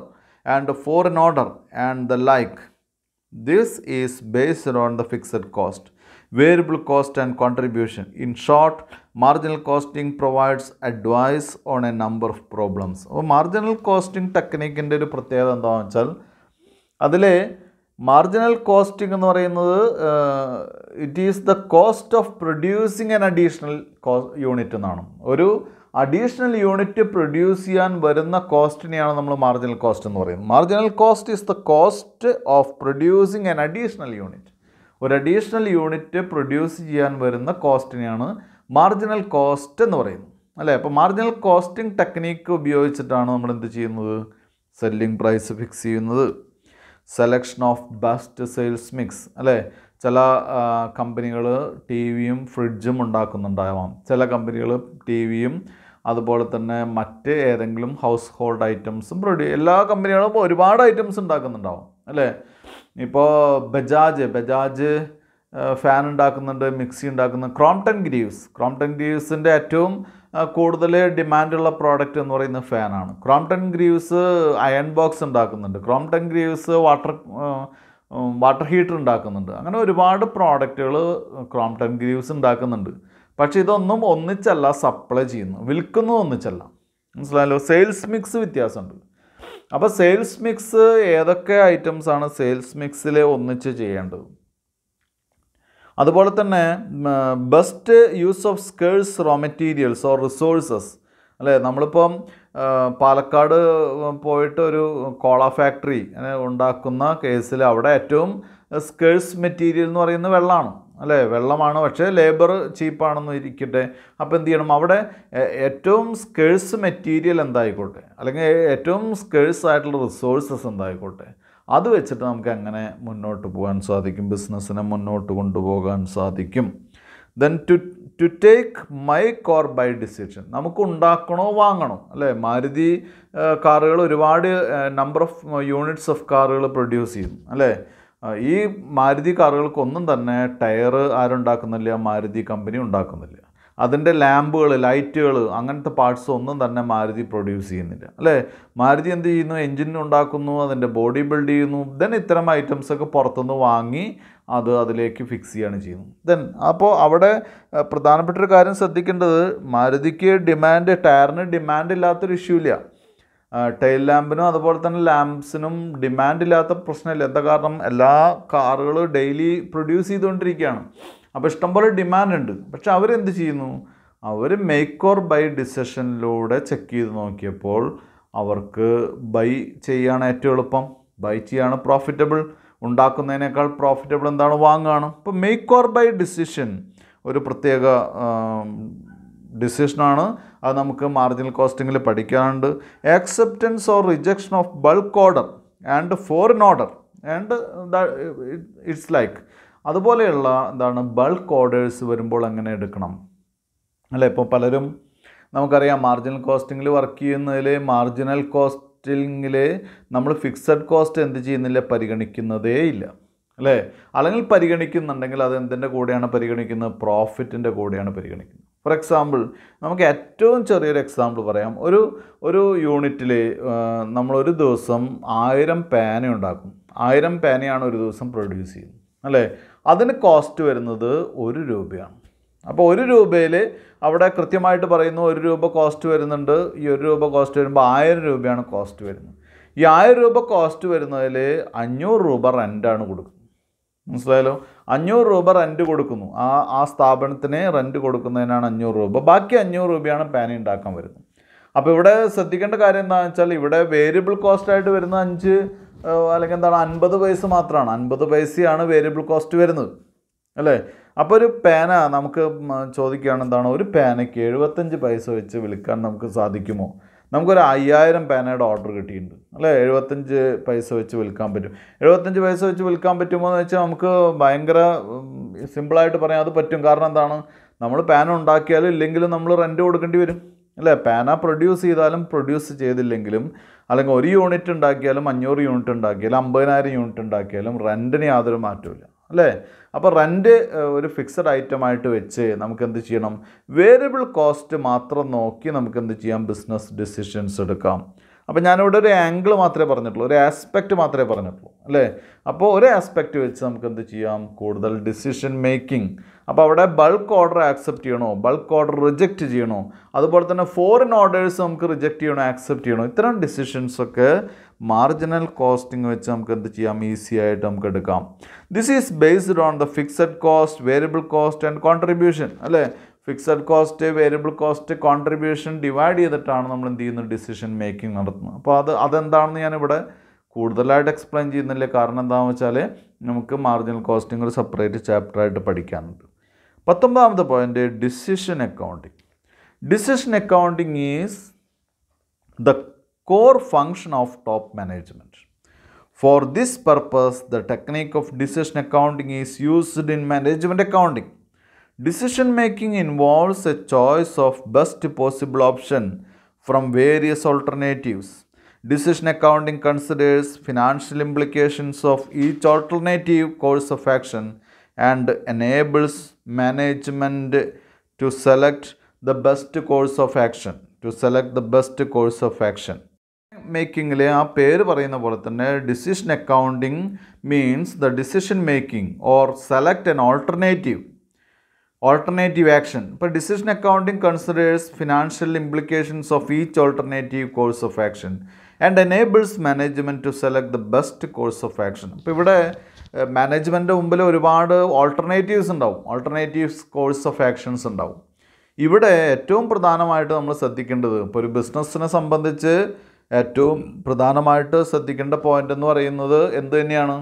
and foreign order and the like This is based on the fixed cost. Variable cost and contribution. In short, marginal costing provides advice on a number of problems. marginal costing technique inde ഒരു പ്രത്യേകത എന്താണെന്ന് വെച്ചാൽ adile marginal costing എന്ന് പറയുന്നത് it is the cost of producing an additional unit എന്നാണ് ഒരു additional unit produce ചെയ്യാൻ വരുന്ന കോസ്റ്റിനെയാണ് നമ്മൾ മാർജിനൽ കോസ്റ്റ് എന്ന് പറയുന്നത് marginal cost is the cost of producing an additional unit ഒരു അഡീഷണൽ യൂണിറ്റ് പ്രൊഡ്യൂസ് ചെയ്യാൻ വരുന്ന കോസ്റ്റിനെയാണ് മാർജിനൽ കോസ്റ്റ് എന്ന് പറയുന്നത് അല്ലേ അപ്പോൾ മാർജിനൽ കോസ്റ്റിംഗ് ടെക്നീക്ക് ഉപയോഗിച്ചിട്ടാണ് നമ്മൾ എന്ത് ചെയ്യുന്നത് സെല്ലിംഗ് പ്രൈസ് ഫിക്സ് ചെയ്യുന്നത് selection of best sales mix അല്ലേ ചില കമ്പനികൾ ടി വിയും ഫ്രിഡ്ജും ഉണ്ടാക്കുന്നുണ്ടാവാം ചില കമ്പനികൾ ടി വിയും അതുപോലെ തന്നെ മറ്റ് ഏതെങ്കിലും ഹൗസ് ഹോൾഡ് ഐറ്റംസും പ്രൊഡ്യൂ എല്ലാ കമ്പനികളും ഒരുപാട് ഐറ്റംസ് ഉണ്ടാക്കുന്നുണ്ടാവും അല്ലേ ഇപ്പോൾ ബജാജ് ബജാജ് ഫാൻ ഉണ്ടാക്കുന്നുണ്ട് മിക്സി ഉണ്ടാക്കുന്നുണ്ട് ക്രോംപ്ടൺ ഗ്രീവ്സ് ക്രോംപ്ടൺ ഗ്രീവ്സിൻ്റെ ഏറ്റവും കൂടുതൽ ഡിമാൻഡുള്ള പ്രോഡക്റ്റ് എന്ന് പറയുന്നത് ഫാനാണ് ക്രോംപ്ടൺ ഗ്രീവ്സ് അയൺ ബോക്സ് ഉണ്ടാക്കുന്നുണ്ട് Crompton Greaves water water heater ഉണ്ടാക്കുന്നുണ്ട് അങ്ങനെ ഒരുപാട് പ്രോഡക്റ്റുകൾ ക്രോംപ്ടൺ ഗ്രീവ്സ് ഉണ്ടാക്കുന്നുണ്ട് പക്ഷേ ഇതൊന്നും ഒന്നിച്ചല്ല സപ്ലൈ ചെയ്യുന്നു വിൽക്കുന്നത് ഒന്നിച്ചല്ല മനസ്സിലായല്ലോ സെയിൽസ് മിക്സ് വ്യത്യാസമുണ്ട് അപ്പോൾ സെയിൽസ് മിക്സ് ഏതൊക്കെ ഐറ്റംസാണ് സെയിൽസ് മിക്സിൽ ഒന്നിച്ച് ചെയ്യേണ്ടത് അതുപോലെ തന്നെ best use of scarce raw materials or resources അല്ലേ നമ്മളിപ്പം പാലക്കാട് പോയിട്ട് ഒരു കോള ഫാക്ടറി ഉണ്ടാക്കുന്ന കേസിൽ അവിടെ ഏറ്റവും സ്കേഴ്സ് മെറ്റീരിയൽ എന്ന് പറയുന്നത് വെള്ളമാണ് അല്ലേ വെള്ളമാണ് പക്ഷേ ലേബർ ചീപ്പാണെന്ന് ഇരിക്കട്ടെ അപ്പോൾ എന്ത് ചെയ്യണം അവിടെ ഏറ്റവും സ്കേഴ്സ് മെറ്റീരിയൽ എന്തായിക്കോട്ടെ അല്ലെങ്കിൽ ഏറ്റവും സ്കേഴ്സ് ആയിട്ടുള്ള റിസോഴ്സസ് എന്തായിക്കോട്ടെ അത് വെച്ചിട്ട് നമുക്ക് അങ്ങനെ മുന്നോട്ട് പോകാൻ സാധിക്കും ബിസിനസ്സിനെ മുന്നോട്ട് കൊണ്ടുപോകാൻ സാധിക്കും then to to take make or buy decision നമുക്ക് ഉണ്ടാക്കണോ വാങ്ങണോ അല്ലേ മാരുതി കാറുകൾ ഒരുപാട് നമ്പർ ഓഫ് യൂണിറ്റ്സ് ഓഫ് കാറുകൾ പ്രൊഡ്യൂസ് ചെയ്യും അല്ലേ ഈ മാരുതി കാറുകൾക്കൊന്നും തന്നെ ടയർ ആരുണ്ടാക്കുന്നില്ല മാരുതി കമ്പനി ഉണ്ടാക്കുന്നില്ല അതിൻ്റെ ലാമ്പുകൾ ലൈറ്റുകൾ അങ്ങനത്തെ പാർട്സ് ഒന്നും തന്നെ മാരുതി പ്രൊഡ്യൂസ് ചെയ്യുന്നില്ല അല്ലേ മാരുതി എന്ത് ചെയ്യുന്നു എൻജിൻ ഉണ്ടാക്കുന്നു അതിൻ്റെ ബോഡി ബിൽഡ് ചെയ്യുന്നു ദെൻ ഇത്തരം ഐറ്റംസൊക്കെ പുറത്തുനിന്ന് വാങ്ങി അത് അതിലേക്ക് ഫിക്സ് ചെയ്യാണ് ചെയ്യുന്നത് ദെൻ അപ്പോൾ അവിടെ പ്രധാനപ്പെട്ട ഒരു കാര്യം ശ്രദ്ധിക്കേണ്ടത് മാരുതിക്ക് ഡിമാൻഡ് ടയറിന് ഡിമാൻഡ് ഇല്ലാത്തൊരു ഇഷ്യൂ ഇല്ല ടൈൽ ലാമ്പിനും അതുപോലെ തന്നെ ലാമ്പ്സിനും ഡിമാൻഡ് ഇല്ലാത്ത പ്രശ്നമില്ല എന്താ കാരണം എല്ലാ കാറുകളും ഡെയിലി പ്രൊഡ്യൂസ് ചെയ്തുകൊണ്ടിരിക്കുകയാണ് അപ്പോൾ ഇഷ്ടംപോലെ ഡിമാൻഡ് ഉണ്ട് പക്ഷെ അവരെന്ത് ചെയ്യുന്നു അവർ മേക്ക് ഓർ ബൈ ഡിസിഷനിലൂടെ ചെക്ക് ചെയ്ത് നോക്കിയപ്പോൾ അവർക്ക് ബൈ ചെയ്യാണ് ഏറ്റവും എളുപ്പം ബൈ ചെയ്യാണ് പ്രോഫിറ്റബിൾ ഉണ്ടാക്കുന്നതിനേക്കാൾ പ്രോഫിറ്റബിൾ എന്താണ് വാങ്ങുകയാണ് ഇപ്പോൾ മേക്ക് ഓർ ബൈ ഡിസിഷൻ ഒരു പ്രത്യേക ഡിസിഷനാണ് അത് നമുക്ക് മാർജിനൽ കോസ്റ്റിങ്ങിൽ പഠിക്കാറുണ്ട് acceptance or rejection of bulk order and foreign order and it's like അതുപോലെയുള്ള എന്താണ് ബൾക്ക് ഓർഡേഴ്സ് വരുമ്പോൾ അങ്ങനെ എടുക്കണം അല്ലേ ഇപ്പോൾ പലരും നമുക്കറിയാം മാർജിനൽ കോസ്റ്റിങ്ങിൽ വർക്ക് ചെയ്യുന്നതിൽ മാർജിനൽ കോസ്റ്റിങ്ങിൽ നമ്മൾ ഫിക്സഡ് കോസ്റ്റ് എന്ത് ചെയ്യുന്നില്ല പരിഗണിക്കുന്നതേ ഇല്ല അല്ലേ അല്ലെങ്കിൽ പരിഗണിക്കുന്നുണ്ടെങ്കിൽ അത് എന്തിൻ്റെ കൂടെയാണ് പരിഗണിക്കുന്നത് പ്രോഫിറ്റിൻ്റെ കൂടെയാണ് പരിഗണിക്കുന്നത് ഫോർ എക്സാമ്പിൾ നമുക്ക് ഏറ്റവും ചെറിയൊരു എക്സാമ്പിൾ പറയാം ഒരു ഒരു യൂണിറ്റിൽ നമ്മളൊരു ദിവസം ആയിരം പാന ഉണ്ടാക്കും ആയിരം പാനയാണ് ഒരു ദിവസം പ്രൊഡ്യൂസ് ചെയ്യുന്നത് അല്ലേ അതിന് കോസ്റ്റ് വരുന്നത് ഒരു രൂപയാണ് അപ്പോൾ ഒരു രൂപയിൽ അവിടെ കൃത്യമായിട്ട് പറയുന്നു ഒരു രൂപ കോസ്റ്റ് വരുന്നുണ്ട് ഈ ഒരു രൂപ കോസ്റ്റ് വരുമ്പോൾ ആയിരം രൂപയാണ് കോസ്റ്റ് വരുന്നത് ഈ ആയിരം രൂപ കോസ്റ്റ് വരുന്നതിൽ അഞ്ഞൂറ് രൂപ റെൻ്റാണ് കൊടുക്കുന്നത് മനസ്സിലായാലോ അഞ്ഞൂറ് രൂപ റെൻറ്റ് കൊടുക്കുന്നു ആ ആ സ്ഥാപനത്തിന് റെൻറ്റ് കൊടുക്കുന്നതിനാണ് അഞ്ഞൂറ് രൂപ ബാക്കി അഞ്ഞൂറ് രൂപയാണ് പാനി ഉണ്ടാക്കാൻ വരുന്നത് അപ്പോൾ ഇവിടെ ശ്രദ്ധിക്കേണ്ട കാര്യം എന്താണെന്ന് വെച്ചാൽ ഇവിടെ വേരിയബിൾ കോസ്റ്റായിട്ട് വരുന്ന അഞ്ച് അല്ലെങ്കിൽ എന്താണ് അൻപത് പൈസ മാത്രമാണ് അൻപത് പൈസയാണ് വേരിയബിൾ കോസ്റ്റ് വരുന്നത് അല്ലേ അപ്പോൾ ഒരു പേന നമുക്ക് ചോദിക്കുകയാണ് എന്താണ് ഒരു പേനയ്ക്ക് എഴുപത്തഞ്ച് പൈസ വെച്ച് വിളിക്കാൻ നമുക്ക് സാധിക്കുമോ നമുക്കൊരു അയ്യായിരം പേനയുടെ ഓർഡർ കിട്ടിയിട്ടുണ്ട് അല്ലേ എഴുപത്തഞ്ച് പൈസ വെച്ച് വിൽക്കാൻ പറ്റും എഴുപത്തഞ്ച് പൈസ വെച്ച് വിൽക്കാൻ പറ്റുമോ എന്ന് വെച്ചാൽ നമുക്ക് ഭയങ്കര സിമ്പിളായിട്ട് പറയാം അത് പറ്റും കാരണം എന്താണ് നമ്മൾ പേന ഉണ്ടാക്കിയാലും ഇല്ലെങ്കിലും നമ്മൾ റെൻറ്റ് കൊടുക്കേണ്ടി വരും അല്ലേ പാന പ്രൊഡ്യൂസ് ചെയ്താലും പ്രൊഡ്യൂസ് ചെയ്തില്ലെങ്കിലും അല്ലെങ്കിൽ ഒരു യൂണിറ്റ് ഉണ്ടാക്കിയാലും അഞ്ഞൂറ് യൂണിറ്റ് ഉണ്ടാക്കിയാലും അമ്പതിനായിരം യൂണിറ്റ് ഉണ്ടാക്കിയാലും റെൻറ്റിന് യാതൊരു മാറ്റമില്ല അല്ലേ അപ്പോൾ റെൻറ്റ് ഒരു ഫിക്സഡ് ഐറ്റമായിട്ട് വെച്ച് നമുക്ക് എന്ത് ചെയ്യണം വേരിയബിൾ കോസ്റ്റ് മാത്രം നോക്കി നമുക്ക് എന്ത് ചെയ്യാം ബിസിനസ് ഡിസിഷൻസ് എടുക്കാം അപ്പോൾ ഞാനിവിടെ ഒരു ആംഗിൾ മാത്രമേ പറഞ്ഞിട്ടുള്ളൂ ഒരു ആസ്പെക്റ്റ് മാത്രമേ പറഞ്ഞിട്ടുള്ളൂ അല്ലേ അപ്പോൾ ഒരു ആസ്പെക്റ്റ് വെച്ച് നമുക്ക് എന്ത് ചെയ്യാം കൂടുതൽ ഡിസിഷൻ മേക്കിംഗ് അപ്പോൾ അവിടെ ബൾക്ക് ഓർഡർ ആക്സെപ്റ്റ് ചെയ്യണോ ബൾക്ക് ഓർഡർ റിജക്റ്റ് ചെയ്യണോ അതുപോലെ തന്നെ ഫോറിൻ ഓർഡേഴ്സ് നമുക്ക് റിജക്റ്റ് ചെയ്യണോ ആക്സെപ്റ്റ് ചെയ്യണോ ഇത്തരം ഡിസിഷൻസൊക്കെ മാർജിനൽ കോസ്റ്റിംഗ് വെച്ച് നമുക്ക് എന്ത് ചെയ്യാം ഈസി ആയിട്ട് നമുക്ക് എടുക്കാം this is based on the fixed cost variable cost and contribution അല്ലേ fixed cost variable cost contribution divide ചെയ്തിട്ടാണ് നമ്മൾ എന്ത് ചെയ്യുന്നത് ഡിസിഷൻ മേക്കിംഗ് നടത്തുന്നത് അപ്പോൾ അത് അതെന്താണെന്ന് ഞാനിവിടെ കൂടുതലായിട്ട് എക്സ്പ്ലെയിൻ ചെയ്യുന്നില്ല കാരണം എന്താണെന്ന് വെച്ചാൽ നമുക്ക് മാർജിനൽ കോസ്റ്റിംഗ് ഒരു സെപ്പറേറ്റ് ചാപ്റ്ററായിട്ട് പഠിക്കാനുണ്ട് പത്തൊമ്പതാമത്തെ point decision accounting decision accounting is the core function of top management for this purpose the technique of decision accounting is used in management accounting decision making involves a choice of best possible option from various alternatives Decision accounting considers financial implications of each alternative course of action and enables management to select the best course of action to select the best course of action മേക്കിങ്ങിലെ ആ പേര് പറയുന്ന പോലെ തന്നെ decision accounting means the decision making or select an alternative alternative action ഇപ്പോൾ decision accounting considers financial implications of each alternative course of action and enables management to select the best course of action അപ്പോൾ ഇവിടെ management മുമ്പിൽ ഒരുപാട് alternatives ഉണ്ടാവും alternatives course of actions ഉണ്ടാവും ഇവിടെ ഏറ്റവും പ്രധാനമായിട്ട് നമ്മൾ ശ്രദ്ധിക്കേണ്ടത് ഇപ്പോൾ ഒരു ബിസിനസ്സിനെ സംബന്ധിച്ച് ഏറ്റവും പ്രധാനമായിട്ട് ശ്രദ്ധിക്കേണ്ട പോയിൻ്റ് എന്ന് പറയുന്നത് എന്ത് തന്നെയാണ്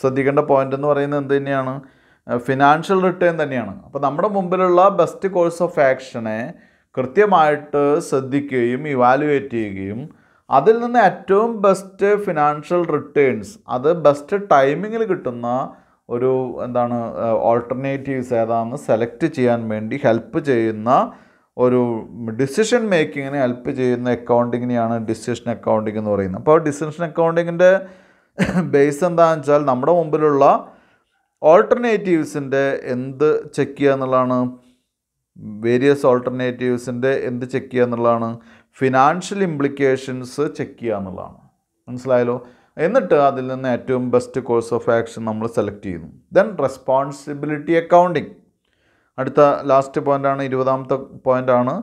ശ്രദ്ധിക്കേണ്ട പോയിൻ്റ് എന്ന് പറയുന്നത് എന്ത് തന്നെയാണ് ഫിനാൻഷ്യൽ റിട്ടേൺ തന്നെയാണ് അപ്പോൾ നമ്മുടെ മുമ്പിലുള്ള ബെസ്റ്റ് കോഴ്സ് ഓഫ് ആക്ഷനെ കൃത്യമായിട്ട് ശ്രദ്ധിക്കുകയും ഇവാലുവേറ്റ് ചെയ്യുകയും അതിൽ നിന്ന് ഏറ്റവും ബെസ്റ്റ് ഫിനാൻഷ്യൽ റിട്ടേൺസ് അത് ബെസ്റ്റ് ടൈമിങ്ങിൽ കിട്ടുന്ന ഒരു എന്താണ് ഓൾട്ടർനേറ്റീവ്സ് ഏതാണെന്ന് സെലക്ട് ചെയ്യാൻ വേണ്ടി ഹെൽപ്പ് ചെയ്യുന്ന ഒരു ഡിസിഷൻ മേക്കിങ്ങിന് ഹെൽപ്പ് ചെയ്യുന്ന അക്കൗണ്ടിങ്ങിനെയാണ് ഡിസിഷൻ അക്കൗണ്ടിങ് എന്ന് പറയുന്നത് അപ്പോൾ ഡിസിഷൻ അക്കൗണ്ടിങ്ങിൻ്റെ ബേസ് എന്താണെന്ന് വെച്ചാൽ നമ്മുടെ മുമ്പിലുള്ള ഓൾട്ടർനേറ്റീവ്സിൻ്റെ എന്ത് ചെക്ക് ചെയ്യുക എന്നുള്ളതാണ് വേരിയസ് ഓൾട്ടർനേറ്റീവ്സിൻ്റെ എന്ത് ചെക്ക് ചെയ്യുക എന്നുള്ളതാണ് ഫിനാൻഷ്യൽ ഇംപ്ലിക്കേഷൻസ് ചെക്ക് ചെയ്യുക എന്നുള്ളതാണ് മനസ്സിലായല്ലോ എന്നിട്ട് അതിൽ നിന്ന് ഏറ്റവും ബെസ്റ്റ് കോഴ്സ് ഓഫ് ആക്ഷൻ നമ്മൾ സെലക്ട് ചെയ്യുന്നു ദെൻ റെസ്പോൺസിബിലിറ്റി അക്കൗണ്ടിങ് അടുത്ത ലാസ്റ്റ് പോയിൻ്റാണ് ഇരുപതാമത്തെ പോയിൻ്റാണ്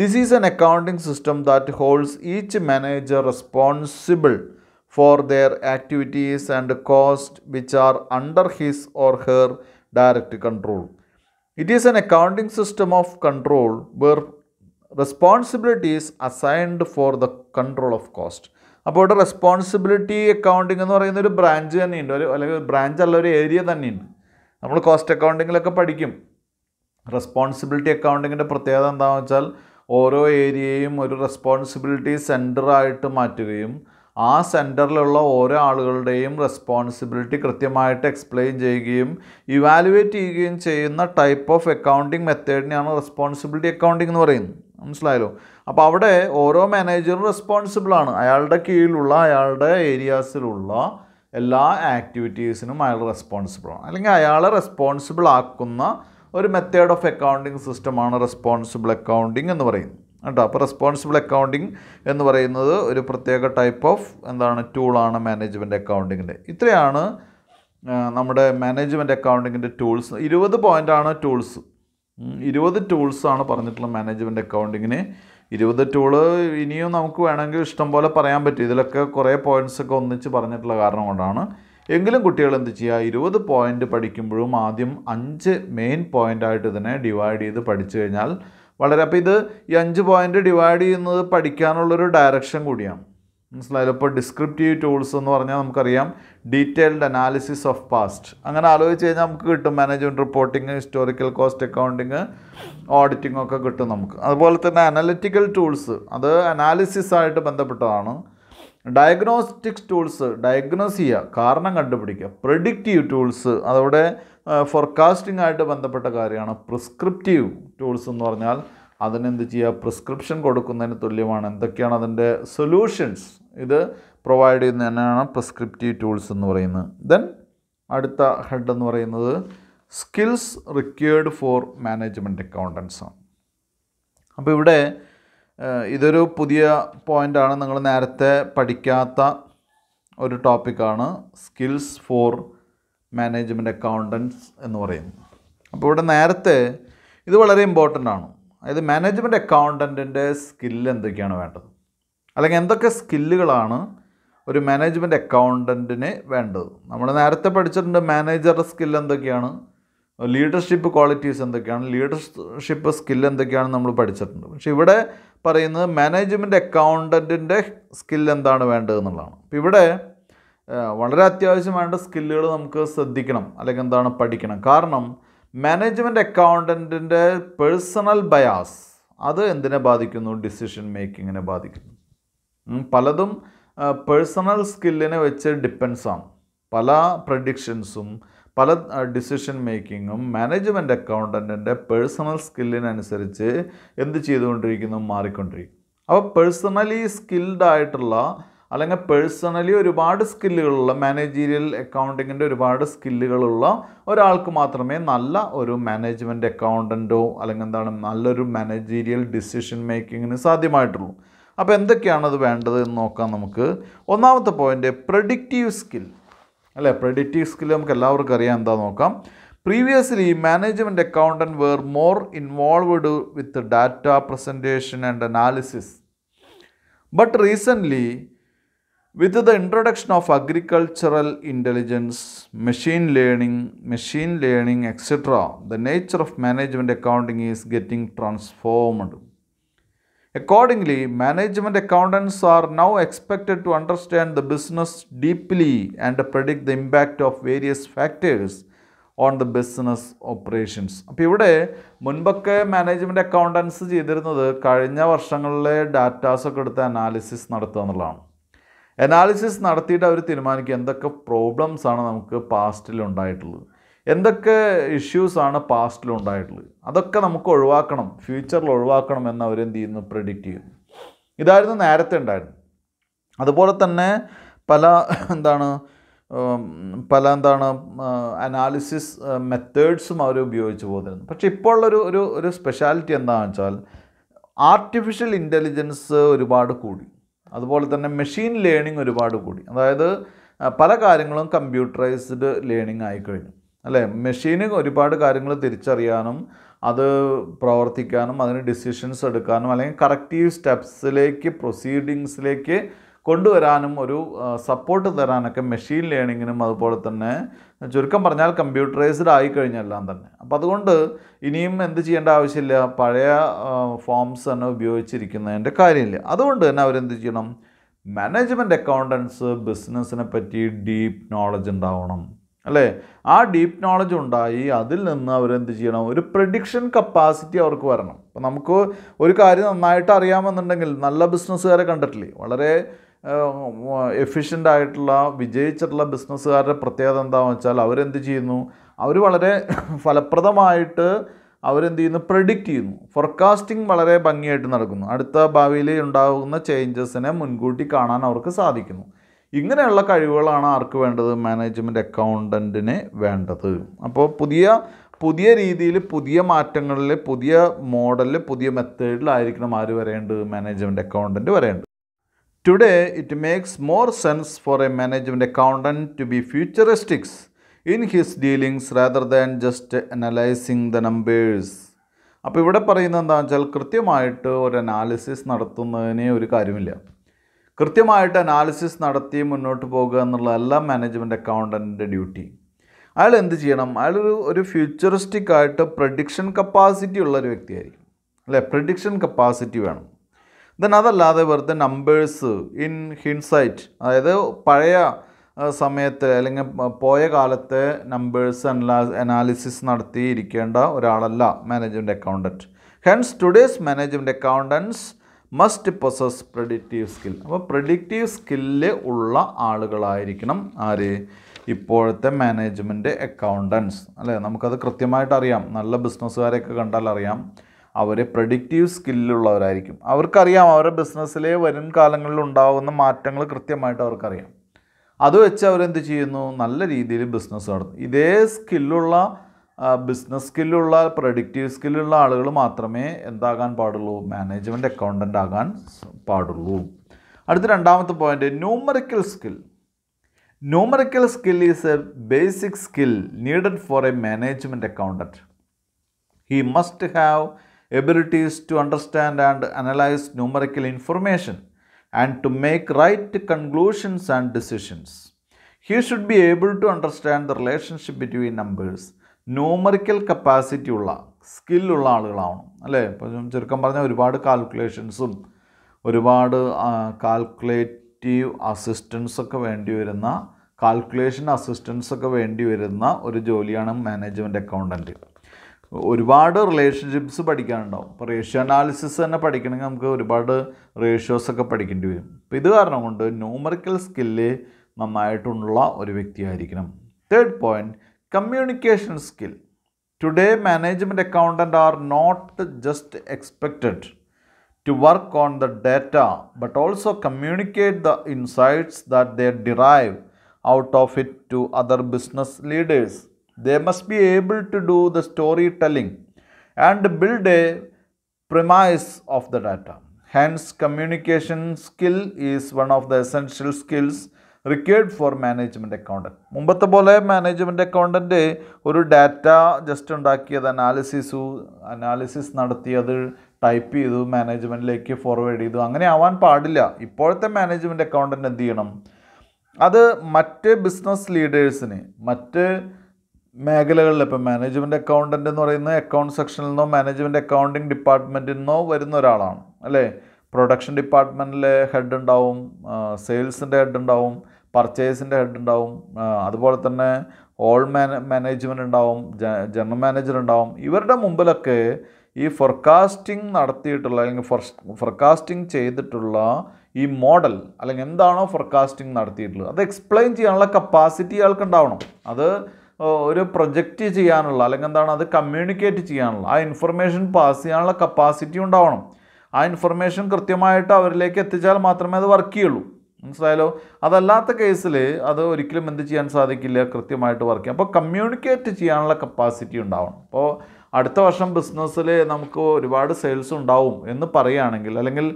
this is an accounting system that holds each manager responsible for their activities and cost which are under his or her direct control it is an accounting system of control where responsibility is assigned for the control of cost അപ്പോൾ ഇവിടെ responsibility accounting എന്ന് പറയുന്ന ഒരു branch തന്നെയുണ്ട് ഒരു അല്ലെങ്കിൽ branch അല്ല ഒരു ഏരിയ തന്നെയുണ്ട് നമ്മൾ കോസ്റ്റ് അക്കൗണ്ടിങ്ങിലൊക്കെ പഠിക്കും റെസ്പോൺസിബിലിറ്റി അക്കൗണ്ടിങ്ങിൻ്റെ പ്രത്യേകത എന്താണെന്ന് വെച്ചാൽ ഓരോ ഏരിയയും ഒരു റെസ്പോൺസിബിലിറ്റി സെൻറ്ററായിട്ട് മാറ്റുകയും ആ സെൻറ്ററിലുള്ള ഓരോ ആളുകളുടെയും റെസ്പോൺസിബിലിറ്റി കൃത്യമായിട്ട് എക്സ്പ്ലെയിൻ ചെയ്യുകയും ഇവാലുവേറ്റ് ചെയ്യുകയും ചെയ്യുന്ന ടൈപ്പ് ഓഫ് അക്കൗണ്ടിങ് മെത്തേഡിനെയാണ് റെസ്പോൺസിബിലിറ്റി അക്കൗണ്ടിങ് എന്ന് പറയുന്നത് മനസ്സിലായല്ലോ അപ്പോൾ അവിടെ ഓരോ മാനേജറും റെസ്പോൺസിബിൾ ആണ് അയാളുടെ കീഴിലുള്ള അയാളുടെ ഏരിയാസിലുള്ള എല്ലാ ആക്ടിവിറ്റീസിനും അയാൾ റെസ്പോൺസിബിൾ ആണ് അല്ലെങ്കിൽ അയാളെ റെസ്പോൺസിബിൾ ആക്കുന്ന ഒരു മെത്തേഡ് ഓഫ് അക്കൗണ്ടിങ് സിസ്റ്റമാണ് റെസ്പോൺസിബിൾ അക്കൗണ്ടിങ് എന്ന് പറയുന്നത് കേട്ടോ അപ്പോൾ റെസ്പോൺസിബിൾ അക്കൗണ്ടിങ് എന്ന് പറയുന്നത് ഒരു പ്രത്യേക ടൈപ്പ് ഓഫ് എന്താണ് ടൂളാണ് മാനേജ്മെൻറ്റ് അക്കൗണ്ടിങ്ങിൻ്റെ ഇത്രയാണ് നമ്മുടെ മാനേജ്മെൻറ്റ് അക്കൗണ്ടിങ്ങിൻ്റെ ടൂൾസ് ഇരുപത് പോയിൻ്റാണ് ടൂൾസ് ഇരുപത് ടൂൾസാണ് പറഞ്ഞിട്ടുള്ള മാനേജ്മെൻറ്റ് അക്കൗണ്ടിങ്ങിന് ഇരുപത് ടൂള് ഇനിയും നമുക്ക് വേണമെങ്കിൽ ഇഷ്ടം പോലെ പറയാൻ പറ്റും ഇതിലൊക്കെ കുറേ പോയിൻറ്റ്സൊക്കെ ഒന്നിച്ച് പറഞ്ഞിട്ടുള്ള കാരണം കൊണ്ടാണ് എങ്കിലും കുട്ടികൾ എന്ത് ചെയ്യുക ഇരുപത് പോയിൻ്റ് പഠിക്കുമ്പോഴും ആദ്യം അഞ്ച് മെയിൻ പോയിൻ്റായിട്ട് ഇതിനെ ഡിവൈഡ് ചെയ്ത് പഠിച്ചു കഴിഞ്ഞാൽ വളരെ അപ്പോൾ ഇത് ഈ അഞ്ച് പോയിൻ്റ് ഡിവൈഡ് ചെയ്യുന്നത് പഠിക്കാനുള്ളൊരു ഡയറക്ഷൻ കൂടിയാണ് മനസ്സിലായാലും ഇപ്പോൾ ഡിസ്ക്രിപ്റ്റീവ് ടൂൾസ് എന്ന് പറഞ്ഞാൽ നമുക്കറിയാം ഡീറ്റെയിൽഡ് അനാലിസിസ് ഓഫ് പാസ്റ്റ് അങ്ങനെ ആലോചിച്ച് കഴിഞ്ഞാൽ നമുക്ക് കിട്ടും management reporting historical cost accounting auditing ഒക്കെ കിട്ടും നമുക്ക് അതുപോലെ തന്നെ അനലിറ്റിക്കൽ ടൂൾസ് അത് അനാലിസിസ് ആയിട്ട് ബന്ധപ്പെട്ടതാണ് ഡയഗ്നോസ്റ്റിക്സ് ടൂൾസ് ഡയഗ്നോസ് ചെയ്യുക കാരണം കണ്ടുപിടിക്കുക പ്രഡിക്റ്റീവ് ടൂൾസ് അതവിടെ ഫോർകാസ്റ്റിംഗ് ആയിട്ട് ബന്ധപ്പെട്ട കാര്യമാണ് പ്രിസ്ക്രിപ്റ്റീവ് ടൂൾസ് എന്ന് പറഞ്ഞാൽ അതിനെന്ത് ചെയ്യുക പ്രിസ്ക്രിപ്ഷൻ കൊടുക്കുന്നതിന് തുല്യമാണ് എന്തൊക്കെയാണ് അതിൻ്റെ സൊല്യൂഷൻസ് ഇത് പ്രൊവൈഡ് ചെയ്യുന്ന തന്നെയാണ് പ്രിസ്ക്രിപ്റ്റീവ് ടൂൾസ് എന്ന് പറയുന്നത് ദെൻ അടുത്ത ഹെഡ് എന്ന് പറയുന്നത് skills required for management accountants ആണ് അപ്പോൾ ഇവിടെ ഇതൊരു പുതിയ പോയിൻ്റാണ് നിങ്ങൾ നേരത്തെ പഠിക്കാത്ത ഒരു ടോപ്പിക്കാണ് സ്കിൽസ് ഫോർ മാനേജ്മെൻറ്റ് അക്കൗണ്ടൻസ് എന്ന് പറയുന്നത് അപ്പോൾ ഇവിടെ നേരത്തെ ഇത് വളരെ ഇമ്പോർട്ടൻ്റ് ആണ് അതായത് മാനേജ്മെൻറ്റ് അക്കൗണ്ടൻറ്റിൻ്റെ സ്കില്ല് എന്തൊക്കെയാണ് വേണ്ടത് അല്ലെങ്കിൽ എന്തൊക്കെ സ്കില്ലുകളാണ് ഒരു മാനേജ്മെൻറ്റ് അക്കൗണ്ടൻറ്റിന് വേണ്ടത് നമ്മൾ നേരത്തെ പഠിച്ചിട്ടുണ്ട് മാനേജറുടെ സ്കിൽ എന്തൊക്കെയാണ് ലീഡർഷിപ്പ് ക്വാളിറ്റീസ് എന്തൊക്കെയാണ് ലീഡർഷിപ്പ് സ്കിൽ എന്തൊക്കെയാണ് നമ്മൾ പഠിച്ചിട്ടുണ്ട് പക്ഷേ ഇവിടെ പറയുന്നത് മാനേജ്മെൻറ്റ് അക്കൗണ്ടൻറ്റിൻ്റെ സ്കിൽ എന്താണ് വേണ്ടത് എന്നുള്ളതാണ് അപ്പോൾ ഇവിടെ വളരെ അത്യാവശ്യം വേണ്ട സ്കില്ലുകൾ നമുക്ക് ശ്രദ്ധിക്കണം അല്ലെങ്കിൽ എന്താണ് പഠിക്കണം കാരണം മാനേജ്മെൻറ്റ് അക്കൗണ്ടൻറ്റിൻ്റെ പേഴ്സണൽ ബയാസ് അത് എന്തിനെ ബാധിക്കുന്നു ഡിസിഷൻ മേക്കിങ്ങിനെ ബാധിക്കുന്നു പലതും പേഴ്സണൽ സ്കില്ലിനെ വെച്ച് ഡിപ്പെൻസ് ആണ് പല പ്രഡിക്ഷൻസും പല ഡിസിഷൻ മേക്കിങ്ങും മാനേജ്മെൻറ്റ് അക്കൗണ്ടൻറ്റിൻ്റെ പേഴ്സണൽ സ്കില്ലിനനുസരിച്ച് എന്ത് ചെയ്തുകൊണ്ടിരിക്കുന്നു മാറിക്കൊണ്ടിരിക്കും അപ്പോൾ പേഴ്സണലി സ്കിൽഡ് ആയിട്ടുള്ള അല്ലെങ്കിൽ പേഴ്സണലി ഒരുപാട് സ്കില്ലുകളുള്ള മാനേജീരിയൽ അക്കൗണ്ടിങ്ങിൻ്റെ ഒരുപാട് സ്കില്ലുകളുള്ള ഒരാൾക്ക് മാത്രമേ നല്ല ഒരു മാനേജ്മെൻറ്റ് അക്കൗണ്ടൻറ്റോ അല്ലെങ്കിൽ എന്താണ് നല്ലൊരു മാനേജീരിയൽ ഡിസിഷൻ മേക്കിങ്ങിന് സാധ്യമായിട്ടുള്ളൂ അപ്പോൾ എന്തൊക്കെയാണ് അത് വേണ്ടത് എന്ന് നോക്കാം നമുക്ക് ഒന്നാമത്തെ പോയിൻ്റ് പ്രഡിക്റ്റീവ് സ്കിൽ അല്ലേ പ്രഡിക്റ്റീവ് സ്കിൽ നമുക്ക് എല്ലാവർക്കും അറിയാം എന്താ നോക്കാം previously management accountant were more involved with data presentation and analysis but recently with the introduction of agricultural intelligence machine learning machine learning etcetera the nature of management accounting is getting transformed accordingly management accountants are now expected to understand the business deeply and predict the impact of various factors on the business operations അപ്പോൾ ഇവിടെ മുൻപൊക്കെ management accountants ചെയ്തിരുന്നത് കഴിഞ്ഞ വർഷങ്ങളിലെ ഡാറ്റാസൊക്കെ എടുത്ത് analysis നടത്തുക എന്നുള്ളതാണ് analysis നടത്തിയിട്ട് അവർ തീരുമാനിക്കുക എന്തൊക്കെ പ്രോബ്ലംസ് ആണ് നമുക്ക് പാസ്റ്റിൽ ഉണ്ടായിട്ടുള്ളത് എന്തൊക്കെ ഇഷ്യൂസാണ് ഉണ്ടായിട്ടുള്ളത് അതൊക്കെ നമുക്ക് ഒഴിവാക്കണം ഫ്യൂച്ചറിൽ ഒഴിവാക്കണം എന്ന് അവരെന്ത് ചെയ്യുന്നു പ്രെഡിക്റ്റ് ചെയ്യുന്നു ഇതായിരുന്നു നേരത്തെ ഉണ്ടായിരുന്നു അതുപോലെ തന്നെ പല എന്താണ് പല എന്താണ് അനാലിസിസ് മെത്തേഡ്സും അവർ ഉപയോഗിച്ച് പോന്നിരുന്നു പക്ഷേ ഇപ്പോൾ ഉള്ളൊരു ഒരു ഒരു സ്പെഷ്യാലിറ്റി എന്താണെന്ന് വെച്ചാൽ ആർട്ടിഫിഷ്യൽ ഇൻ്റലിജൻസ് ഒരുപാട് കൂടി അതുപോലെ തന്നെ മെഷീൻ ലേണിംഗ് ഒരുപാട് കൂടി അതായത് പല കാര്യങ്ങളും കമ്പ്യൂട്ടറൈസ്ഡ് ലേണിംഗ് ആയിക്കഴിഞ്ഞു അല്ലേ മെഷീന് ഒരുപാട് കാര്യങ്ങൾ തിരിച്ചറിയാനും അത് പ്രവർത്തിക്കാനും അതിന് ഡിസിഷൻസ് എടുക്കാനും അല്ലെങ്കിൽ കറക്റ്റീവ് സ്റ്റെപ്സിലേക്ക് പ്രൊസീഡിങ്സിലേക്ക് കൊണ്ടുവരാനും ഒരു സപ്പോർട്ട് തരാനൊക്കെ മെഷീൻ ലേണിങ്ങിനും അതുപോലെ തന്നെ ചുരുക്കം പറഞ്ഞാൽ കമ്പ്യൂട്ടറൈസ്ഡ് ആയി കഴിഞ്ഞെല്ലാം തന്നെ അപ്പോൾ അതുകൊണ്ട് ഇനിയും എന്ത് ചെയ്യേണ്ട ആവശ്യമില്ല പഴയ ഫോംസ് തന്നെ ഉപയോഗിച്ചിരിക്കുന്നതിൻ്റെ കാര്യമില്ല അതുകൊണ്ട് തന്നെ അവരെന്ത് ചെയ്യണം മാനേജ്മെൻറ്റ് അക്കൗണ്ടൻസ് ബിസിനസ്സിനെ പറ്റി ഡീപ്പ് നോളജ് ഉണ്ടാവണം അല്ലേ ആ ഡീപ്പ് നോളജ് ഉണ്ടായി അതിൽ നിന്ന് അവരെന്ത് ചെയ്യണം ഒരു പ്രഡിക്ഷൻ കപ്പാസിറ്റി അവർക്ക് വരണം അപ്പം നമുക്ക് ഒരു കാര്യം നന്നായിട്ട് അറിയാമെന്നുണ്ടെങ്കിൽ നല്ല ബിസിനസ്സുകാരെ കണ്ടിട്ടില്ലേ വളരെ എഫിഷ്യൻ്റ് ആയിട്ടുള്ള വിജയിച്ചിട്ടുള്ള ബിസിനസ്സുകാരുടെ പ്രത്യേകത എന്താണെന്ന് വെച്ചാൽ അവരെന്ത് ചെയ്യുന്നു അവർ വളരെ ഫലപ്രദമായിട്ട് അവരെന്ത് ചെയ്യുന്നു പ്രഡിക്റ്റ് ചെയ്യുന്നു ഫോർകാസ്റ്റിംഗ് വളരെ ഭംഗിയായിട്ട് നടക്കുന്നു അടുത്ത ഭാവിയിൽ ഉണ്ടാകുന്ന ചേഞ്ചസിനെ മുൻകൂട്ടി കാണാൻ അവർക്ക് സാധിക്കുന്നു ഇങ്ങനെയുള്ള കഴിവുകളാണ് ആർക്ക് വേണ്ടത് മാനേജ്മെൻറ്റ് അക്കൗണ്ടൻറ്റിന് വേണ്ടത് അപ്പോൾ പുതിയ പുതിയ രീതിയിൽ പുതിയ മാറ്റങ്ങളിൽ പുതിയ മോഡലിൽ പുതിയ മെത്തേഡിലായിരിക്കണം ആര് വരേണ്ടത് മാനേജ്മെൻറ്റ് അക്കൗണ്ടൻറ്റ് വരേണ്ടത് today it makes more sense for a management accountant to be futuristics in his dealings rather than just analysing the numbers അപ്പോൾ ഇവിടെ പറയുന്നത് എന്താണെന്ന് വെച്ചാൽ കൃത്യമായിട്ട് ഒരു അനാലിസിസ് നടത്തുന്നതിന് ഒരു കാര്യമില്ല കൃത്യമായിട്ട് അനാലിസിസ് നടത്തി മുന്നോട്ട് പോകുക എന്നുള്ളതല്ല മാനേജ്മെൻറ്റ് അക്കൗണ്ടൻറ്റിൻ്റെ ഡ്യൂട്ടി അയാൾ എന്ത് ചെയ്യണം അയാളൊരു ഒരു ഫ്യൂച്ചറിസ്റ്റിക് ആയിട്ട് പ്രഡിക്ഷൻ കപ്പാസിറ്റി ഉള്ള ഒരു വ്യക്തിയായിരിക്കും അല്ലേ പ്രഡിക്ഷൻ കപ്പാസിറ്റി വേണം ദെൻ അതല്ലാതെ വെറുതെ നമ്പേഴ്സ് ഇൻ ഹിൻസൈറ്റ് അതായത് പഴയ സമയത്ത് അല്ലെങ്കിൽ പോയ കാലത്തെ നമ്പേഴ്സ് അനലാ അനാലിസിസ് നടത്തിയിരിക്കേണ്ട ഒരാളല്ല management accountant hence today's management accountants must possess predictive skill അപ്പോൾ പ്രഡിക്റ്റീവ് സ്കില്ല് ഉള്ള ആളുകളായിരിക്കണം ആര് ഇപ്പോഴത്തെ മാനേജ്മെൻറ്റ് അക്കൗണ്ടൻസ് അല്ലേ നമുക്കത് കൃത്യമായിട്ട് അറിയാം നല്ല ബിസിനസ്സുകാരെയൊക്കെ കണ്ടാൽ അറിയാം അവർ പ്രഡിക്റ്റീവ് സ്കില്ലുള്ളവരായിരിക്കും അവർക്കറിയാം അവരുടെ ബിസിനസ്സിലെ വരും കാലങ്ങളിൽ ഉണ്ടാകുന്ന മാറ്റങ്ങൾ കൃത്യമായിട്ട് അവർക്കറിയാം അത് വെച്ച് അവരെന്ത് ചെയ്യുന്നു നല്ല രീതിയിൽ ബിസിനസ് നടത്തും ഇതേ സ്കില്ലുള്ള ബിസിനസ് സ്കില്ലുള്ള പ്രൊഡിക്റ്റീവ് സ്കില്ലുള്ള ആളുകൾ മാത്രമേ എന്താകാൻ പാടുള്ളൂ മാനേജ്മെൻറ്റ് അക്കൗണ്ടൻ്റ് ആകാൻ പാടുള്ളൂ അടുത്ത രണ്ടാമത്തെ point numerical skill numerical skill is a basic skill needed for a management accountant he must have abilities to understand and analyse numerical information and to make right conclusions and decisions he should be able to understand the relationship between numbers numerical capacity ഉള്ള സ്കില്ലുള്ള ആളുകളാവണം അല്ലേ ഇപ്പം ചുരുക്കം പറഞ്ഞാൽ ഒരുപാട് കാൽക്കുലേഷൻസും ഒരുപാട് calculative അസിസ്റ്റൻസൊക്കെ വേണ്ടി വരുന്ന കാൽക്കുലേഷൻ അസിസ്റ്റൻസൊക്കെ വേണ്ടി വരുന്ന ഒരു ജോലിയാണ് മാനേജ്മെൻറ്റ് അക്കൗണ്ടൻറ്റ് ഒരുപാട് റിലേഷൻഷിപ്സ് പഠിക്കാനുണ്ടാവും ഇപ്പോൾ റേഷ്യോ അനാലിസിസ് തന്നെ പഠിക്കണമെങ്കിൽ നമുക്ക് ഒരുപാട് റേഷ്യോസൊക്കെ പഠിക്കേണ്ടി വരും അപ്പോൾ ഇത് കാരണം കൊണ്ട് ന്യൂമറിക്കൽ സ്കില്ല് നന്നായിട്ടുള്ള ഒരു വ്യക്തിയായിരിക്കണം third point Communication skill. Today, management accountants are not just expected to work on the data but also communicate the insights that they derive out of it to other business leaders. They must be able to do the storytelling and build a premise of the data. Hence, communication skill is one of the essential skills required for management accountant മുമ്പത്തെ പോലെ management accountant ഒരു data just ഉണ്ടാക്കിയത് analysis analysis നടത്തി അത് type ചെയ്തു മാനേജ്മെൻറ്റിലേക്ക് forward ചെയ്തു അങ്ങനെ ആവാൻ പാടില്ല ഇപ്പോഴത്തെ മാനേജ്മെൻറ്റ് അക്കൗണ്ടൻറ്റ് എന്ത് ചെയ്യണം അത് മറ്റ് ബിസിനസ് ലീഡേഴ്സിന് മറ്റ് മേഖലകളിൽ ഇപ്പം മാനേജ്മെൻറ്റ് അക്കൗണ്ടൻ്റ് എന്ന് പറയുന്നത് അക്കൗണ്ട് സെക്ഷനിൽ നിന്നോ മാനേജ്മെൻറ്റ് അക്കൗണ്ടിങ് ഡിപ്പാർട്ട്മെൻറ്റിൽ നിന്നോ വരുന്ന ഒരാളാണ് അല്ലേ പ്രൊഡക്ഷൻ ഡിപ്പാർട്ട്മെൻറ്റിലെ ഹെഡ് ഉണ്ടാവും സെയിൽസിൻ്റെ ഹെഡ് ഉണ്ടാവും പർച്ചേസിൻ്റെ ഹെഡ് ഉണ്ടാവും അതുപോലെ തന്നെ ഓൾ മാന മാനേജ്മെൻറ്റ് ഉണ്ടാവും ജനറൽ മാനേജർ ഉണ്ടാവും ഇവരുടെ മുമ്പിലൊക്കെ ഈ ഫോർകാസ്റ്റിംഗ് നടത്തിയിട്ടുള്ള അല്ലെങ്കിൽ ഫോർകാസ്റ്റിംഗ് ചെയ്തിട്ടുള്ള ഈ മോഡൽ അല്ലെങ്കിൽ എന്താണോ ഫോർകാസ്റ്റിംഗ് നടത്തിയിട്ടുള്ളത് അത് എക്സ്പ്ലെയിൻ ചെയ്യാനുള്ള കപ്പാസിറ്റി ആൾക്ക് ഉണ്ടാവണം അത് ഒരു പ്രൊജക്റ്റ് ചെയ്യാനുള്ള അല്ലെങ്കിൽ എന്താണ് അത് കമ്മ്യൂണിക്കേറ്റ് ചെയ്യാനുള്ള ആ ഇൻഫർമേഷൻ പാസ് ചെയ്യാനുള്ള കപ്പാസിറ്റി ഉണ്ടാവണം ആ ഇൻഫർമേഷൻ കൃത്യമായിട്ട് അവരിലേക്ക് എത്തിച്ചാൽ മാത്രമേ അത് വർക്ക് ചെയ്യുള്ളൂ മനസ്സിലായാലോ അതല്ലാത്ത കേസിൽ അത് ഒരിക്കലും എന്ത് ചെയ്യാൻ സാധിക്കില്ല കൃത്യമായിട്ട് വർക്ക് ചെയ്യാം അപ്പോൾ കമ്മ്യൂണിക്കേറ്റ് ചെയ്യാനുള്ള കപ്പാസിറ്റി ഉണ്ടാവണം അപ്പോൾ അടുത്ത വർഷം ബിസിനസ്സിൽ നമുക്ക് ഒരുപാട് സെയിൽസ് ഉണ്ടാവും എന്ന് പറയുകയാണെങ്കിൽ അല്ലെങ്കിൽ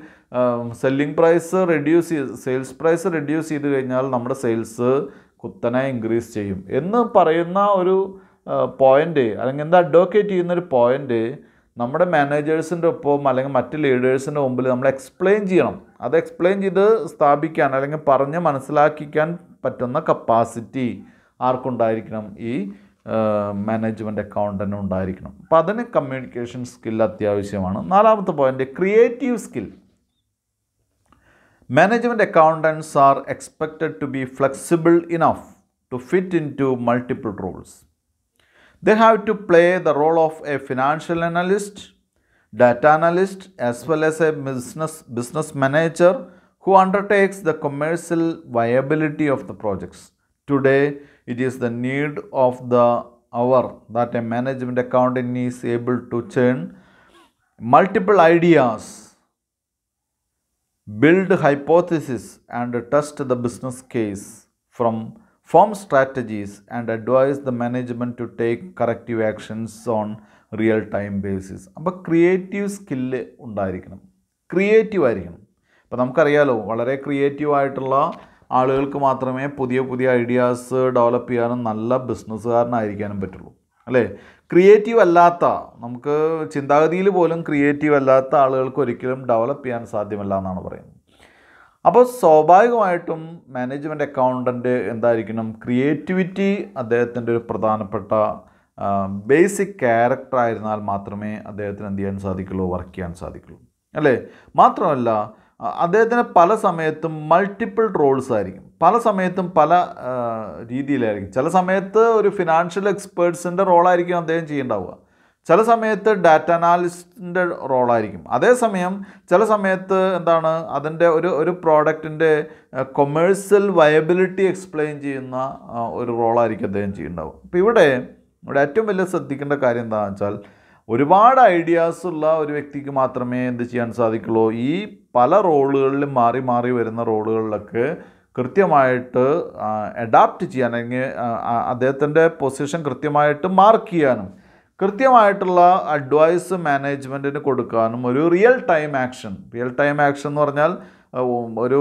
സെല്ലിംഗ് പ്രൈസ് റെഡ്യൂസ് ചെയ്ത് സെയിൽസ് പ്രൈസ് റെഡ്യൂസ് ചെയ്ത് കഴിഞ്ഞാൽ നമ്മുടെ സെയിൽസ് കുത്തനെ ഇൻക്രീസ് ചെയ്യും എന്ന് പറയുന്ന ഒരു പോയിൻ്റ് അല്ലെങ്കിൽ എന്താ അഡ്വക്കേറ്റ് ചെയ്യുന്നൊരു പോയിൻ്റ് നമ്മുടെ മാനേജേഴ്സിൻ്റെ ഒപ്പം അല്ലെങ്കിൽ മറ്റ് ലീഡേഴ്സിൻ്റെ മുമ്പിൽ നമ്മൾ എക്സ്പ്ലെയിൻ ചെയ്യണം അത് എക്സ്പ്ലെയിൻ ചെയ്ത് സ്ഥാപിക്കാൻ അല്ലെങ്കിൽ പറഞ്ഞ് മനസ്സിലാക്കിക്കാൻ പറ്റുന്ന കപ്പാസിറ്റി ആർക്കുണ്ടായിരിക്കണം ഈ മാനേജ്മെൻ്റ് അക്കൗണ്ടന് ഉണ്ടായിരിക്കണം അപ്പോൾ അതിന് കമ്മ്യൂണിക്കേഷൻ സ്കിൽ അത്യാവശ്യമാണ് നാലാമത്തെ point creative skill management accountants are expected to be flexible enough to fit in to multiple roles They have to play the role of a financial analyst, data analyst, as well as a business, business manager who undertakes the commercial viability of the projects. Today, it is the need of the hour that a management accountant is able to churn multiple ideas, build hypotheses and test the business case from form strategies and advise the management to take corrective actions on real time basis അപ്പോൾ creative skill ഉണ്ടായിരിക്കണം creative ആയിരിക്കണം ഇപ്പോൾ നമുക്കറിയാലോ വളരെ creative ആയിട്ടുള്ള ആളുകൾക്ക് മാത്രമേ പുതിയ പുതിയ ഐഡിയാസ് ഡെവലപ്പ് ചെയ്യാനും നല്ല ബിസിനസ്സുകാരനായിരിക്കാനും പറ്റുള്ളൂ അല്ലേ ക്രിയേറ്റീവ് അല്ലാത്ത നമുക്ക് ചിന്താഗതിയിൽ പോലും ക്രിയേറ്റീവ് അല്ലാത്ത ആളുകൾക്ക് ഒരിക്കലും ഡെവലപ്പ് ചെയ്യാൻ സാധ്യമല്ല എന്നാണ് പറയുന്നത് അപ്പോൾ സ്വാഭാവികമായിട്ടും മാനേജ്മെൻറ്റ് അക്കൗണ്ടൻ്റ് എന്തായിരിക്കണം ക്രിയേറ്റിവിറ്റി അദ്ദേഹത്തിൻ്റെ ഒരു പ്രധാനപ്പെട്ട ബേസിക് ക്യാരക്ടർ ആയിരുന്നാൽ മാത്രമേ അദ്ദേഹത്തിന് എന്ത് ചെയ്യാൻ സാധിക്കുള്ളൂ വർക്ക് ചെയ്യാൻ സാധിക്കുള്ളൂ അല്ലേ മാത്രമല്ല അദ്ദേഹത്തിന് പല സമയത്തും മൾട്ടിപ്പിൾ റോൾസ് ആയിരിക്കും പല സമയത്തും പല രീതിയിലായിരിക്കും ചില സമയത്ത് ഒരു ഫിനാൻഷ്യൽ എക്സ്പേർട്സിൻ്റെ റോളായിരിക്കും അദ്ദേഹം ചെയ്യേണ്ടാവുക ചില സമയത്ത് ഡാറ്റ അനാലിസ്റ്റിൻ്റെ റോളായിരിക്കും അതേസമയം ചില സമയത്ത് എന്താണ് അതിൻ്റെ ഒരു ഒരു പ്രോഡക്റ്റിൻ്റെ കൊമേഴ്സ്യൽ വയബിലിറ്റി എക്സ്പ്ലെയിൻ ചെയ്യുന്ന ഒരു റോളായിരിക്കും അദ്ദേഹം ചെയ്യുന്നുണ്ടാവും അപ്പോൾ ഇവിടെ ഇവിടെ ഏറ്റവും വലിയ ശ്രദ്ധിക്കേണ്ട കാര്യം എന്താണെന്ന് വെച്ചാൽ ഒരുപാട് ഐഡിയാസ് ഉള്ള ഒരു വ്യക്തിക്ക് മാത്രമേ എന്ത് ചെയ്യാൻ സാധിക്കുള്ളൂ ഈ പല റോളുകളിലും മാറി മാറി വരുന്ന റോളുകളിലൊക്കെ കൃത്യമായിട്ട് അഡാപ്റ്റ് ചെയ്യാൻ അല്ലെങ്കിൽ അദ്ദേഹത്തിൻ്റെ പൊസിഷൻ കൃത്യമായിട്ട് മാർക്ക് ചെയ്യാനും കൃത്യമായിട്ടുള്ള അഡ്വൈസ് മാനേജ്മെൻറ്റിന് കൊടുക്കാനും ഒരു real time action real time action എന്ന് പറഞ്ഞാൽ ഒരു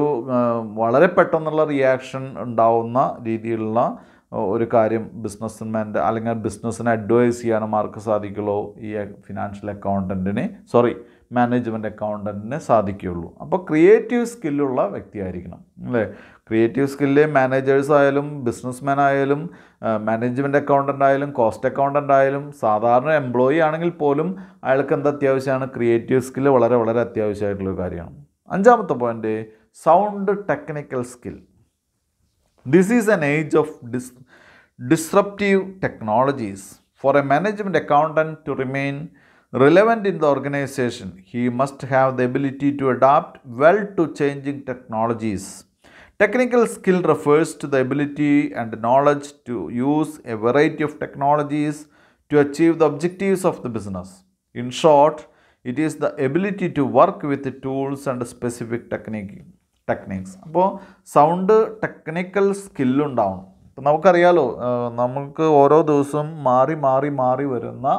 വളരെ പെട്ടെന്നുള്ള റിയാക്ഷൻ ഉണ്ടാവുന്ന രീതിയിലുള്ള ഒരു കാര്യം ബിസിനസ്മാൻ്റെ അല്ലെങ്കിൽ ബിസിനസ്സിനെ അഡ്വൈസ് ചെയ്യാനും ആർക്ക് സാധിക്കുള്ളൂ ഈ ഫിനാൻഷ്യൽ അക്കൗണ്ടൻറ്റിനെ സോറി മാനേജ്മെൻറ്റ് അക്കൗണ്ടൻറ്റിനെ സാധിക്കുകയുള്ളൂ അപ്പോൾ ക്രിയേറ്റീവ് സ്കില്ലുള്ള വ്യക്തിയായിരിക്കണം അല്ലേ ക്രിയേറ്റീവ് സ്കില്ല് മാനേജേഴ്സ് ആയാലും ബിസിനസ്മാൻ ആയാലും മാനേജ്മെൻറ്റ് അക്കൗണ്ടൻ്റ് ആയാലും കോസ്റ്റ് അക്കൗണ്ടൻ്റ് ആയാലും സാധാരണ എംപ്ലോയി ആണെങ്കിൽ പോലും അയാൾക്ക് എന്ത് അത്യാവശ്യമാണ് ക്രിയേറ്റീവ് സ്കില്ല് വളരെ വളരെ അത്യാവശ്യമായിട്ടുള്ളൊരു കാര്യമാണ് അഞ്ചാമത്തെ point sound technical skill this is an age of dis disruptive technologies for a management accountant to remain relevant in the organization, he must have the ability to adapt well to changing technologies Technical skill refers to the ability and knowledge to use a variety of technologies to achieve the objectives of the business. In short, it is the ability to work with tools and specific technique techniques അപ്പോൾ sound technical സ്കില്ലുണ്ടാവണം ഇപ്പം നമുക്കറിയാലോ നമുക്ക് ഓരോ ദിവസവും മാറി മാറി മാറി വരുന്ന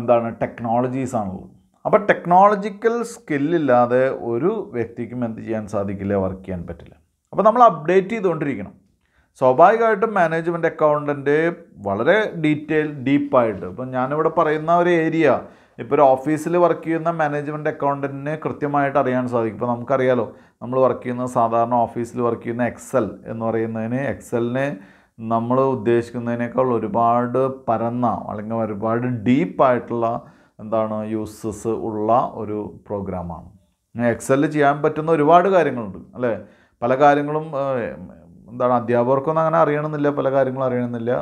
എന്താണ് ടെക്നോളജീസ് ആണുള്ളത് അപ്പോൾ ടെക്നോളജിക്കൽ സ്കില്ലില്ലാതെ ഒരു വ്യക്തിക്കും എന്ത് ചെയ്യാൻ സാധിക്കില്ല വർക്ക് ചെയ്യാൻ പറ്റില്ല അപ്പോൾ നമ്മൾ അപ്ഡേറ്റ് ചെയ്തുകൊണ്ടിരിക്കണം സ്വാഭാവികമായിട്ടും മാനേജ്മെൻറ്റ് അക്കൗണ്ടൻറ്റ് വളരെ ഡീറ്റെയിൽ ഡീപ്പായിട്ട് ഇപ്പം ഞാനിവിടെ പറയുന്ന ഒരു ഏരിയ ഇപ്പോൾ ഒരു ഓഫീസിൽ വർക്ക് ചെയ്യുന്ന മാനേജ്മെൻറ്റ് അക്കൗണ്ടൻറ്റിന് കൃത്യമായിട്ട് അറിയാൻ സാധിക്കും ഇപ്പോൾ നമുക്കറിയാലോ നമ്മൾ വർക്ക് ചെയ്യുന്ന സാധാരണ ഓഫീസിൽ വർക്ക് ചെയ്യുന്ന എക്സൽ എന്ന് പറയുന്നതിന് എക്സലിന് നമ്മൾ ഉദ്ദേശിക്കുന്നതിനേക്കാൾ ഒരുപാട് പരന്ന അല്ലെങ്കിൽ ഒരുപാട് ഡീപ്പായിട്ടുള്ള എന്താണ് യൂസസ് ഉള്ള ഒരു പ്രോഗ്രാമാണ് എക്സലിൽ ചെയ്യാൻ പറ്റുന്ന ഒരുപാട് കാര്യങ്ങളുണ്ട് അല്ലേ പല കാര്യങ്ങളും എന്താണ് അധ്യാപകർക്കൊന്നും അങ്ങനെ അറിയണമെന്നില്ല പല കാര്യങ്ങളും അറിയണമെന്നില്ല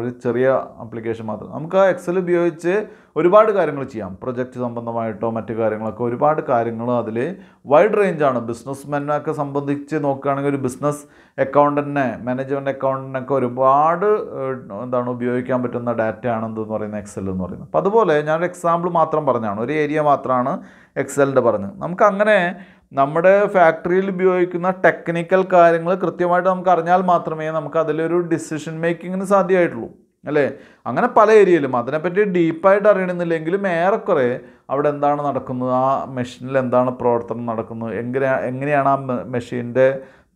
ഒരു ചെറിയ ആപ്ലിക്കേഷൻ മാത്രം നമുക്ക് ആ എക്സൽ ഉപയോഗിച്ച് ഒരുപാട് കാര്യങ്ങൾ ചെയ്യാം പ്രൊജക്റ്റ് സംബന്ധമായിട്ടോ മറ്റു കാര്യങ്ങളൊക്കെ ഒരുപാട് കാര്യങ്ങൾ അതിൽ വൈഡ് റേഞ്ചാണ് ബിസിനസ് മെനൊക്കെ സംബന്ധിച്ച് നോക്കുകയാണെങ്കിൽ ഒരു ബിസിനസ് അക്കൗണ്ടിനെ മാനേജ്മെൻറ്റ് അക്കൗണ്ടിനൊക്കെ ഒരുപാട് എന്താണ് ഉപയോഗിക്കാൻ പറ്റുന്ന ആണെന്ന് പറയുന്നത് എക്സൽ എന്ന് പറയുന്നത് അപ്പോൾ അതുപോലെ ഞാനൊരു എക്സാമ്പിൾ മാത്രം പറഞ്ഞാണ് ഒരു ഏരിയ മാത്രമാണ് എക്സലിൻ്റെ പറഞ്ഞത് നമുക്ക് അങ്ങനെ നമ്മുടെ ഫാക്ടറിയിൽ ഉപയോഗിക്കുന്ന ടെക്നിക്കൽ കാര്യങ്ങൾ കൃത്യമായിട്ട് നമുക്ക് അറിഞ്ഞാൽ മാത്രമേ നമുക്ക് അതിലൊരു ഡിസിഷൻ മേക്കിങ്ങിന് സാധ്യമായിട്ടുള്ളൂ അല്ലേ അങ്ങനെ പല ഏരിയയിലും അതിനെപ്പറ്റി ഡീപ്പായിട്ട് അറിയണമെന്നില്ലെങ്കിലും ഏറെക്കുറെ അവിടെ എന്താണ് നടക്കുന്നത് ആ മെഷീനിൽ എന്താണ് പ്രവർത്തനം നടക്കുന്നത് എങ്ങനെ എങ്ങനെയാണ് ആ മെഷീൻ്റെ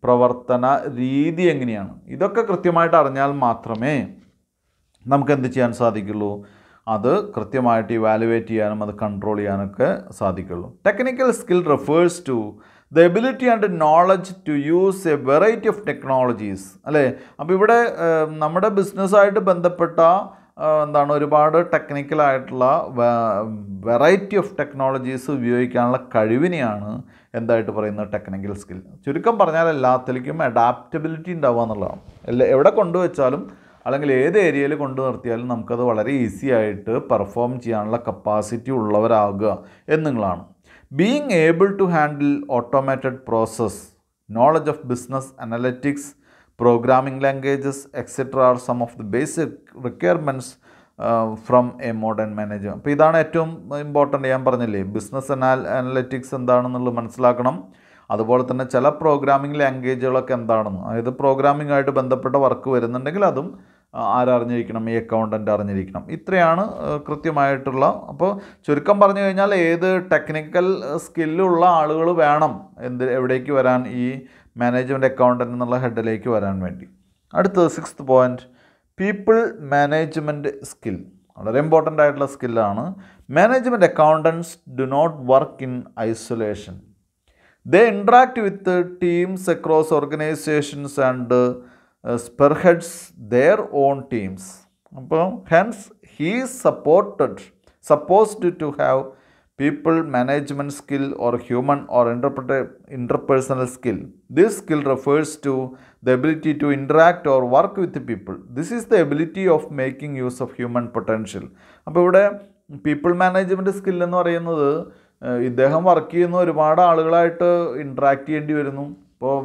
പ്രവർത്തന രീതി എങ്ങനെയാണ് ഇതൊക്കെ കൃത്യമായിട്ട് അറിഞ്ഞാൽ മാത്രമേ നമുക്ക് എന്ത് ചെയ്യാൻ സാധിക്കുള്ളൂ അത് കൃത്യമായിട്ട് ഇവാലുവേറ്റ് ചെയ്യാനും അത് കൺട്രോൾ ചെയ്യാനൊക്കെ സാധിക്കുള്ളൂ technical skill refers to the ability and knowledge to use a variety of technologies അല്ലേ അപ്പോൾ ഇവിടെ നമ്മുടെ ബിസിനസ്സായിട്ട് ബന്ധപ്പെട്ട എന്താണ് ഒരുപാട് ടെക്നിക്കലായിട്ടുള്ള വെറൈറ്റി ഓഫ് ടെക്നോളജീസ് ഉപയോഗിക്കാനുള്ള കഴിവിനെയാണ് എന്തായിട്ട് പറയുന്നത് ടെക്നിക്കൽ സ്കിൽ ചുരുക്കം പറഞ്ഞാൽ എല്ലാത്തിലേക്കും അഡാപ്റ്റബിലിറ്റി ഉണ്ടാവുക എന്നുള്ളതാണ് എല്ലാ എവിടെ കൊണ്ടുവച്ചാലും അല്ലെങ്കിൽ ഏത് ഏരിയയിൽ കൊണ്ടു നിർത്തിയാലും നമുക്കത് വളരെ ഈസി ആയിട്ട് പെർഫോം ചെയ്യാനുള്ള കപ്പാസിറ്റി ഉള്ളവരാകുക എന്നുള്ളതാണ് being able to handle automated process knowledge of business analytics programming languages etcetera are some of the basic requirements from a modern manager അപ്പോൾ ഇതാണ് ഏറ്റവും ഇമ്പോർട്ടൻ്റ് ഞാൻ പറഞ്ഞില്ലേ ബിസിനസ് അനാൽ അനലറ്റിക്സ് എന്താണെന്നുള്ളത് മനസ്സിലാക്കണം അതുപോലെ തന്നെ ചില പ്രോഗ്രാമിംഗ് ലാംഗ്വേജുകളൊക്കെ എന്താണെന്ന് അതായത് പ്രോഗ്രാമിംഗ് ആയിട്ട് ബന്ധപ്പെട്ട വർക്ക് വരുന്നുണ്ടെങ്കിൽ അതും ആരറിഞ്ഞിരിക്കണം ഈ അക്കൗണ്ടൻ്റ് അറിഞ്ഞിരിക്കണം ഇത്രയാണ് കൃത്യമായിട്ടുള്ള അപ്പോൾ ചുരുക്കം പറഞ്ഞു കഴിഞ്ഞാൽ ഏത് ടെക്നിക്കൽ സ്കില്ലുള്ള ആളുകൾ വേണം എന്ത് എവിടേക്ക് വരാൻ ഈ മാനേജ്മെൻ്റ് അക്കൗണ്ടൻ്റ് എന്നുള്ള ഹെഡിലേക്ക് വരാൻ വേണ്ടി അടുത്തത് six point people management skill വളരെ ഇമ്പോർട്ടൻ്റ് ആയിട്ടുള്ള സ്കില്ലാണ് management accountants do not work in isolation they interact with teams across organisations and spearheads their own teams അപ്പോൾ hence he supported supposed to have people management skill or human or interpret interpersonal skill this skill refers to the ability to interact or work with people this is the ability of making use of human potential അപ്പോൾ ഇവിടെ people management skill എന്ന് പറയുന്നത് uh, ഇദ്ദേഹം work ചെയ്യുന്ന ഒരുപാട് ആളുകളായിട്ട് interact ചെയ്യേണ്ടി വരുന്നു ഇപ്പോൾ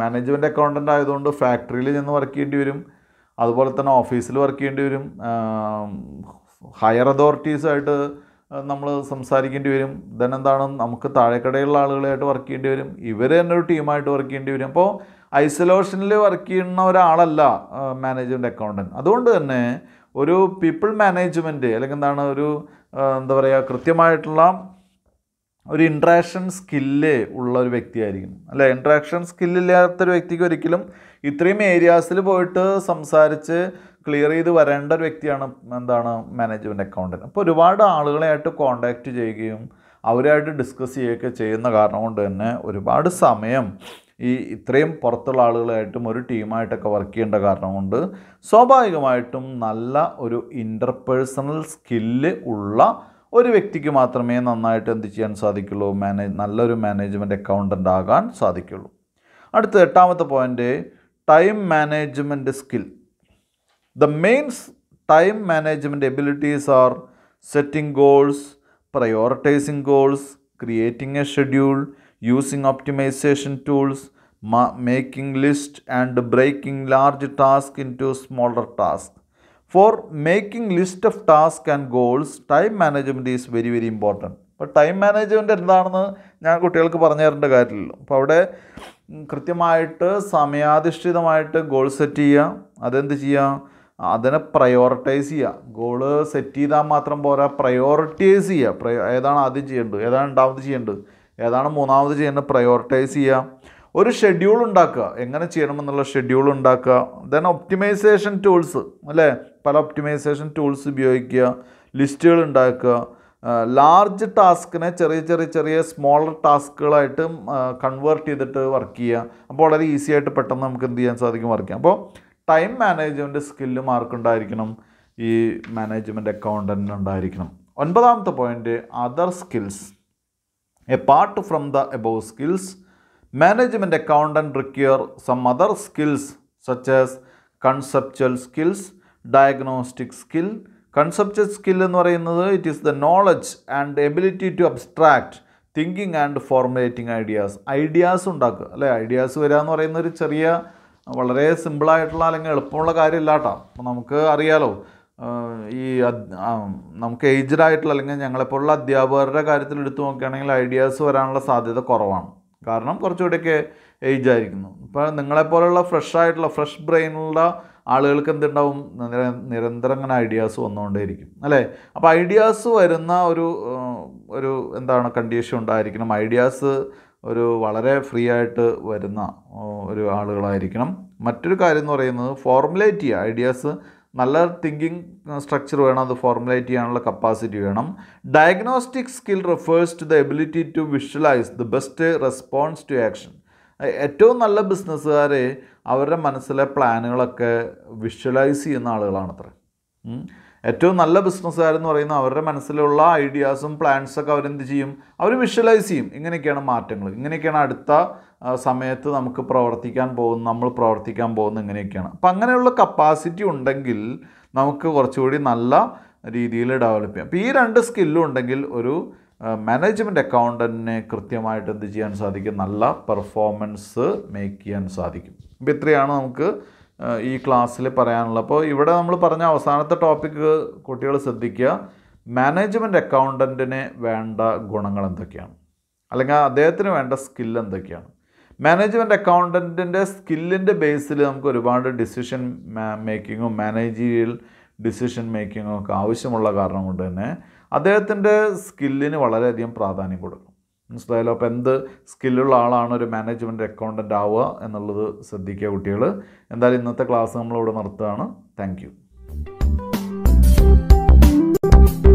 മാനേജ്മെൻറ്റ് അക്കൗണ്ടൻ്റ് ആയതുകൊണ്ട് ഫാക്ടറിയിൽ ചെന്ന് വർക്ക് ചെയ്യേണ്ടി വരും അതുപോലെ തന്നെ ഓഫീസിൽ വർക്ക് ചെയ്യേണ്ടി വരും ഹയർ അതോറിറ്റീസായിട്ട് നമ്മൾ സംസാരിക്കേണ്ടി വരും ദെൻ എന്താണ് നമുക്ക് താഴെക്കടയുള്ള ആളുകളായിട്ട് വർക്ക് ചെയ്യേണ്ടി വരും ഇവർ തന്നെ ഒരു ടീമായിട്ട് വർക്ക് ചെയ്യേണ്ടി വരും അപ്പോൾ ഐസൊലേഷനിൽ വർക്ക് ചെയ്യുന്ന ഒരാളല്ല മാനേജ്മെൻറ്റ് അക്കൗണ്ടൻറ്റ് അതുകൊണ്ട് തന്നെ ഒരു പീപ്പിൾ മാനേജ്മെൻറ്റ് അല്ലെങ്കിൽ എന്താണ് ഒരു എന്താ പറയുക കൃത്യമായിട്ടുള്ള ഒരു ഇൻട്രാക്ഷൻ സ്കില്ല് ഉള്ള ഒരു വ്യക്തിയായിരിക്കും അല്ല ഇൻട്രാക്ഷൻ സ്കില്ലില്ലാത്തൊരു വ്യക്തിക്ക് ഒരിക്കലും ഇത്രയും ഏരിയാസിൽ പോയിട്ട് സംസാരിച്ച് ക്ലിയർ ചെയ്ത് വരേണ്ട ഒരു വ്യക്തിയാണ് എന്താണ് മാനേജ്മെൻറ്റ് അക്കൗണ്ടൻറ്റ് അപ്പോൾ ഒരുപാട് ആളുകളെയായിട്ട് കോണ്ടാക്റ്റ് ചെയ്യുകയും അവരായിട്ട് ഡിസ്കസ് ചെയ്യുകയൊക്കെ ചെയ്യുന്ന കാരണം കൊണ്ട് തന്നെ ഒരുപാട് സമയം ഈ ഇത്രയും പുറത്തുള്ള ആളുകളായിട്ടും ഒരു ടീമായിട്ടൊക്കെ വർക്ക് ചെയ്യേണ്ട കാരണം കൊണ്ട് സ്വാഭാവികമായിട്ടും നല്ല ഒരു ഇൻ്റർപേഴ്സണൽ സ്കില്ല് ഉള്ള ഒരു വ്യക്തിക്ക് മാത്രമേ നന്നായിട്ട് എന്ത് ചെയ്യാൻ സാധിക്കുള്ളൂ മാനേജ് നല്ലൊരു മാനേജ്മെൻറ്റ് അക്കൗണ്ടൻ്റ് ആകാൻ സാധിക്കുള്ളൂ അടുത്ത എട്ടാമത്തെ point time management skill the mains time management abilities are setting goals prioritising goals creating a schedule using optimisation tools making list and breaking large task in to smaller task for making list of task and goals time management is very very important അപ്പോൾ time management എന്താണെന്ന് ഞാൻ കുട്ടികൾക്ക് പറഞ്ഞു തരേണ്ട കാര്യമില്ലല്ലോ അപ്പോൾ അവിടെ കൃത്യമായിട്ട് സമയാധിഷ്ഠിതമായിട്ട് ഗോൾ സെറ്റ് ചെയ്യുക അതെന്ത് ചെയ്യുക അതിനെ പ്രയോറിറ്റൈസ് ചെയ്യുക ഗോള് സെറ്റ് ചെയ്താൽ മാത്രം പോരാ പ്രയോറിറ്റൈസ് ചെയ്യുക പ്രയോ ഏതാണ് ആദ്യം ചെയ്യേണ്ടത് ഏതാണ് രണ്ടാമത് ചെയ്യേണ്ടത് ഏതാണ് മൂന്നാമത് ചെയ്യേണ്ടത് പ്രയോറിറ്റൈസ് ചെയ്യുക ഒരു ഷെഡ്യൂൾ ഉണ്ടാക്കുക എങ്ങനെ ചെയ്യണമെന്നുള്ള ഷെഡ്യൂൾ ഉണ്ടാക്കുക ദെൻ ഒപ്റ്റിമൈസേഷൻ ടൂൾസ് അല്ലേ പല ഒപ്റ്റിമൈസേഷൻ ടൂൾസ് ഉപയോഗിക്കുക ലിസ്റ്റുകൾ ഉണ്ടാക്കുക ലാർജ് ടാസ്കിനെ ചെറിയ ചെറിയ ചെറിയ സ്മോളർ ടാസ്കുകളായിട്ട് കൺവേർട്ട് ചെയ്തിട്ട് വർക്ക് ചെയ്യുക അപ്പോൾ വളരെ ഈസി ആയിട്ട് പെട്ടെന്ന് നമുക്ക് എന്ത് ചെയ്യാൻ സാധിക്കും വർക്ക് ചെയ്യാം അപ്പോൾ ടൈം മാനേജ്മെൻറ്റ് സ്കില്ല് മാർക്കുണ്ടായിരിക്കണം ഈ മാനേജ്മെൻറ്റ് അക്കൗണ്ടൻറ്റിന് ഉണ്ടായിരിക്കണം ഒൻപതാമത്തെ point other skills apart from the above skills management accountant require some other skills such as conceptual skills, diagnostic skill. Conceptual skill എന്ന് പറയുന്നത് it is the knowledge and ability to abstract thinking and formulating ideas ideas ഉണ്ടാക്കുക അല്ലേ ideas വരിക എന്ന് പറയുന്ന ഒരു ചെറിയ വളരെ സിമ്പിളായിട്ടുള്ള അല്ലെങ്കിൽ എളുപ്പമുള്ള കാര്യമില്ല അപ്പോൾ നമുക്ക് അറിയാലോ ഈ നമുക്ക് ഏജ്ഡ് ആയിട്ടുള്ള അല്ലെങ്കിൽ ഞങ്ങളെപ്പോലുള്ള അധ്യാപകരുടെ കാര്യത്തിൽ എടുത്തു നോക്കുകയാണെങ്കിൽ ഐഡിയാസ് വരാനുള്ള സാധ്യത കുറവാണ് കാരണം കുറച്ചുകൂടെയൊക്കെ ഏജ് ആയിരിക്കുന്നു ഇപ്പോൾ നിങ്ങളെപ്പോലുള്ള ഫ്രഷ് ആയിട്ടുള്ള ഫ്രഷ് ബ്രെയിനുള്ള ആളുകൾക്ക് എന്തുണ്ടാവും നിരന്തരം ഇങ്ങനെ ഐഡിയാസ് വന്നുകൊണ്ടേയിരിക്കും അല്ലേ അപ്പോൾ ഐഡിയാസ് വരുന്ന ഒരു ഒരു എന്താണ് കണ്ടീഷൻ ഉണ്ടായിരിക്കണം ഐഡിയാസ് ഒരു വളരെ ഫ്രീ ആയിട്ട് വരുന്ന ഒരു ആളുകളായിരിക്കണം മറ്റൊരു കാര്യം എന്ന് പറയുന്നത് ഫോർമുലേറ്റ് ചെയ്യുക ഐഡിയാസ് നല്ല തിങ്കിങ് സ്ട്രക്ചർ uh, വേണം അത് ഫോർമുലേറ്റ് ചെയ്യാനുള്ള കപ്പാസിറ്റി വേണം diagnostic skill refers to the ability to visualise the best response to action ഏറ്റവും നല്ല ബിസിനസ്സുകാരെ അവരുടെ മനസ്സിലെ പ്ലാനുകളൊക്കെ വിഷ്വലൈസ് ചെയ്യുന്ന ആളുകളാണത്രേ ഏറ്റവും നല്ല എന്ന് പറയുന്ന അവരുടെ മനസ്സിലുള്ള ഐഡിയാസും പ്ലാൻസൊക്കെ അവരെന്ത് ചെയ്യും അവർ വിഷ്വലൈസ് ചെയ്യും ഇങ്ങനെയൊക്കെയാണ് മാറ്റങ്ങൾ ഇങ്ങനെയൊക്കെയാണ് അടുത്ത സമയത്ത് നമുക്ക് പ്രവർത്തിക്കാൻ പോകുന്ന നമ്മൾ പ്രവർത്തിക്കാൻ പോകുന്ന ഇങ്ങനെയൊക്കെയാണ് അപ്പം അങ്ങനെയുള്ള കപ്പാസിറ്റി ഉണ്ടെങ്കിൽ നമുക്ക് കുറച്ചുകൂടി നല്ല രീതിയിൽ ഡെവലപ്പ് ചെയ്യാം അപ്പോൾ ഈ രണ്ട് സ്കില്ലും ഉണ്ടെങ്കിൽ ഒരു മാനേജ്മെൻറ്റ് അക്കൗണ്ടൻറ്റിനെ കൃത്യമായിട്ട് എന്ത് ചെയ്യാൻ സാധിക്കും നല്ല പെർഫോമൻസ് മേക്ക് ചെയ്യാൻ സാധിക്കും അപ്പോൾ ഇത്രയാണ് നമുക്ക് ഈ ക്ലാസ്സിൽ പറയാനുള്ളത് അപ്പോൾ ഇവിടെ നമ്മൾ പറഞ്ഞ അവസാനത്തെ ടോപ്പിക് കുട്ടികൾ ശ്രദ്ധിക്കുക മാനേജ്മെൻറ്റ് അക്കൗണ്ടൻറ്റിന് വേണ്ട ഗുണങ്ങൾ എന്തൊക്കെയാണ് അല്ലെങ്കിൽ അദ്ദേഹത്തിന് വേണ്ട സ്കിൽ എന്തൊക്കെയാണ് മാനേജ്മെൻ്റ് അക്കൗണ്ടൻറ്റിൻ്റെ സ്കില്ലിൻ്റെ ബേസിൽ നമുക്ക് ഒരുപാട് ഡിസിഷൻ മേക്കിങ്ങും മാനേജീരിയൽ ഡിസിഷൻ മേക്കിങ്ങും ഒക്കെ ആവശ്യമുള്ള കാരണം കൊണ്ട് തന്നെ അദ്ദേഹത്തിൻ്റെ സ്കില്ലിന് വളരെയധികം പ്രാധാന്യം കൊടുക്കും മനസ്സിലായാലോ അപ്പോൾ എന്ത് സ്കില്ലുള്ള ആളാണ് ഒരു മാനേജ്മെൻറ്റ് അക്കൗണ്ടൻ്റ് ആവുക എന്നുള്ളത് ശ്രദ്ധിക്കുക കുട്ടികൾ എന്തായാലും ഇന്നത്തെ ക്ലാസ് നമ്മളിവിടെ നിർത്തുകയാണ് താങ്ക് യു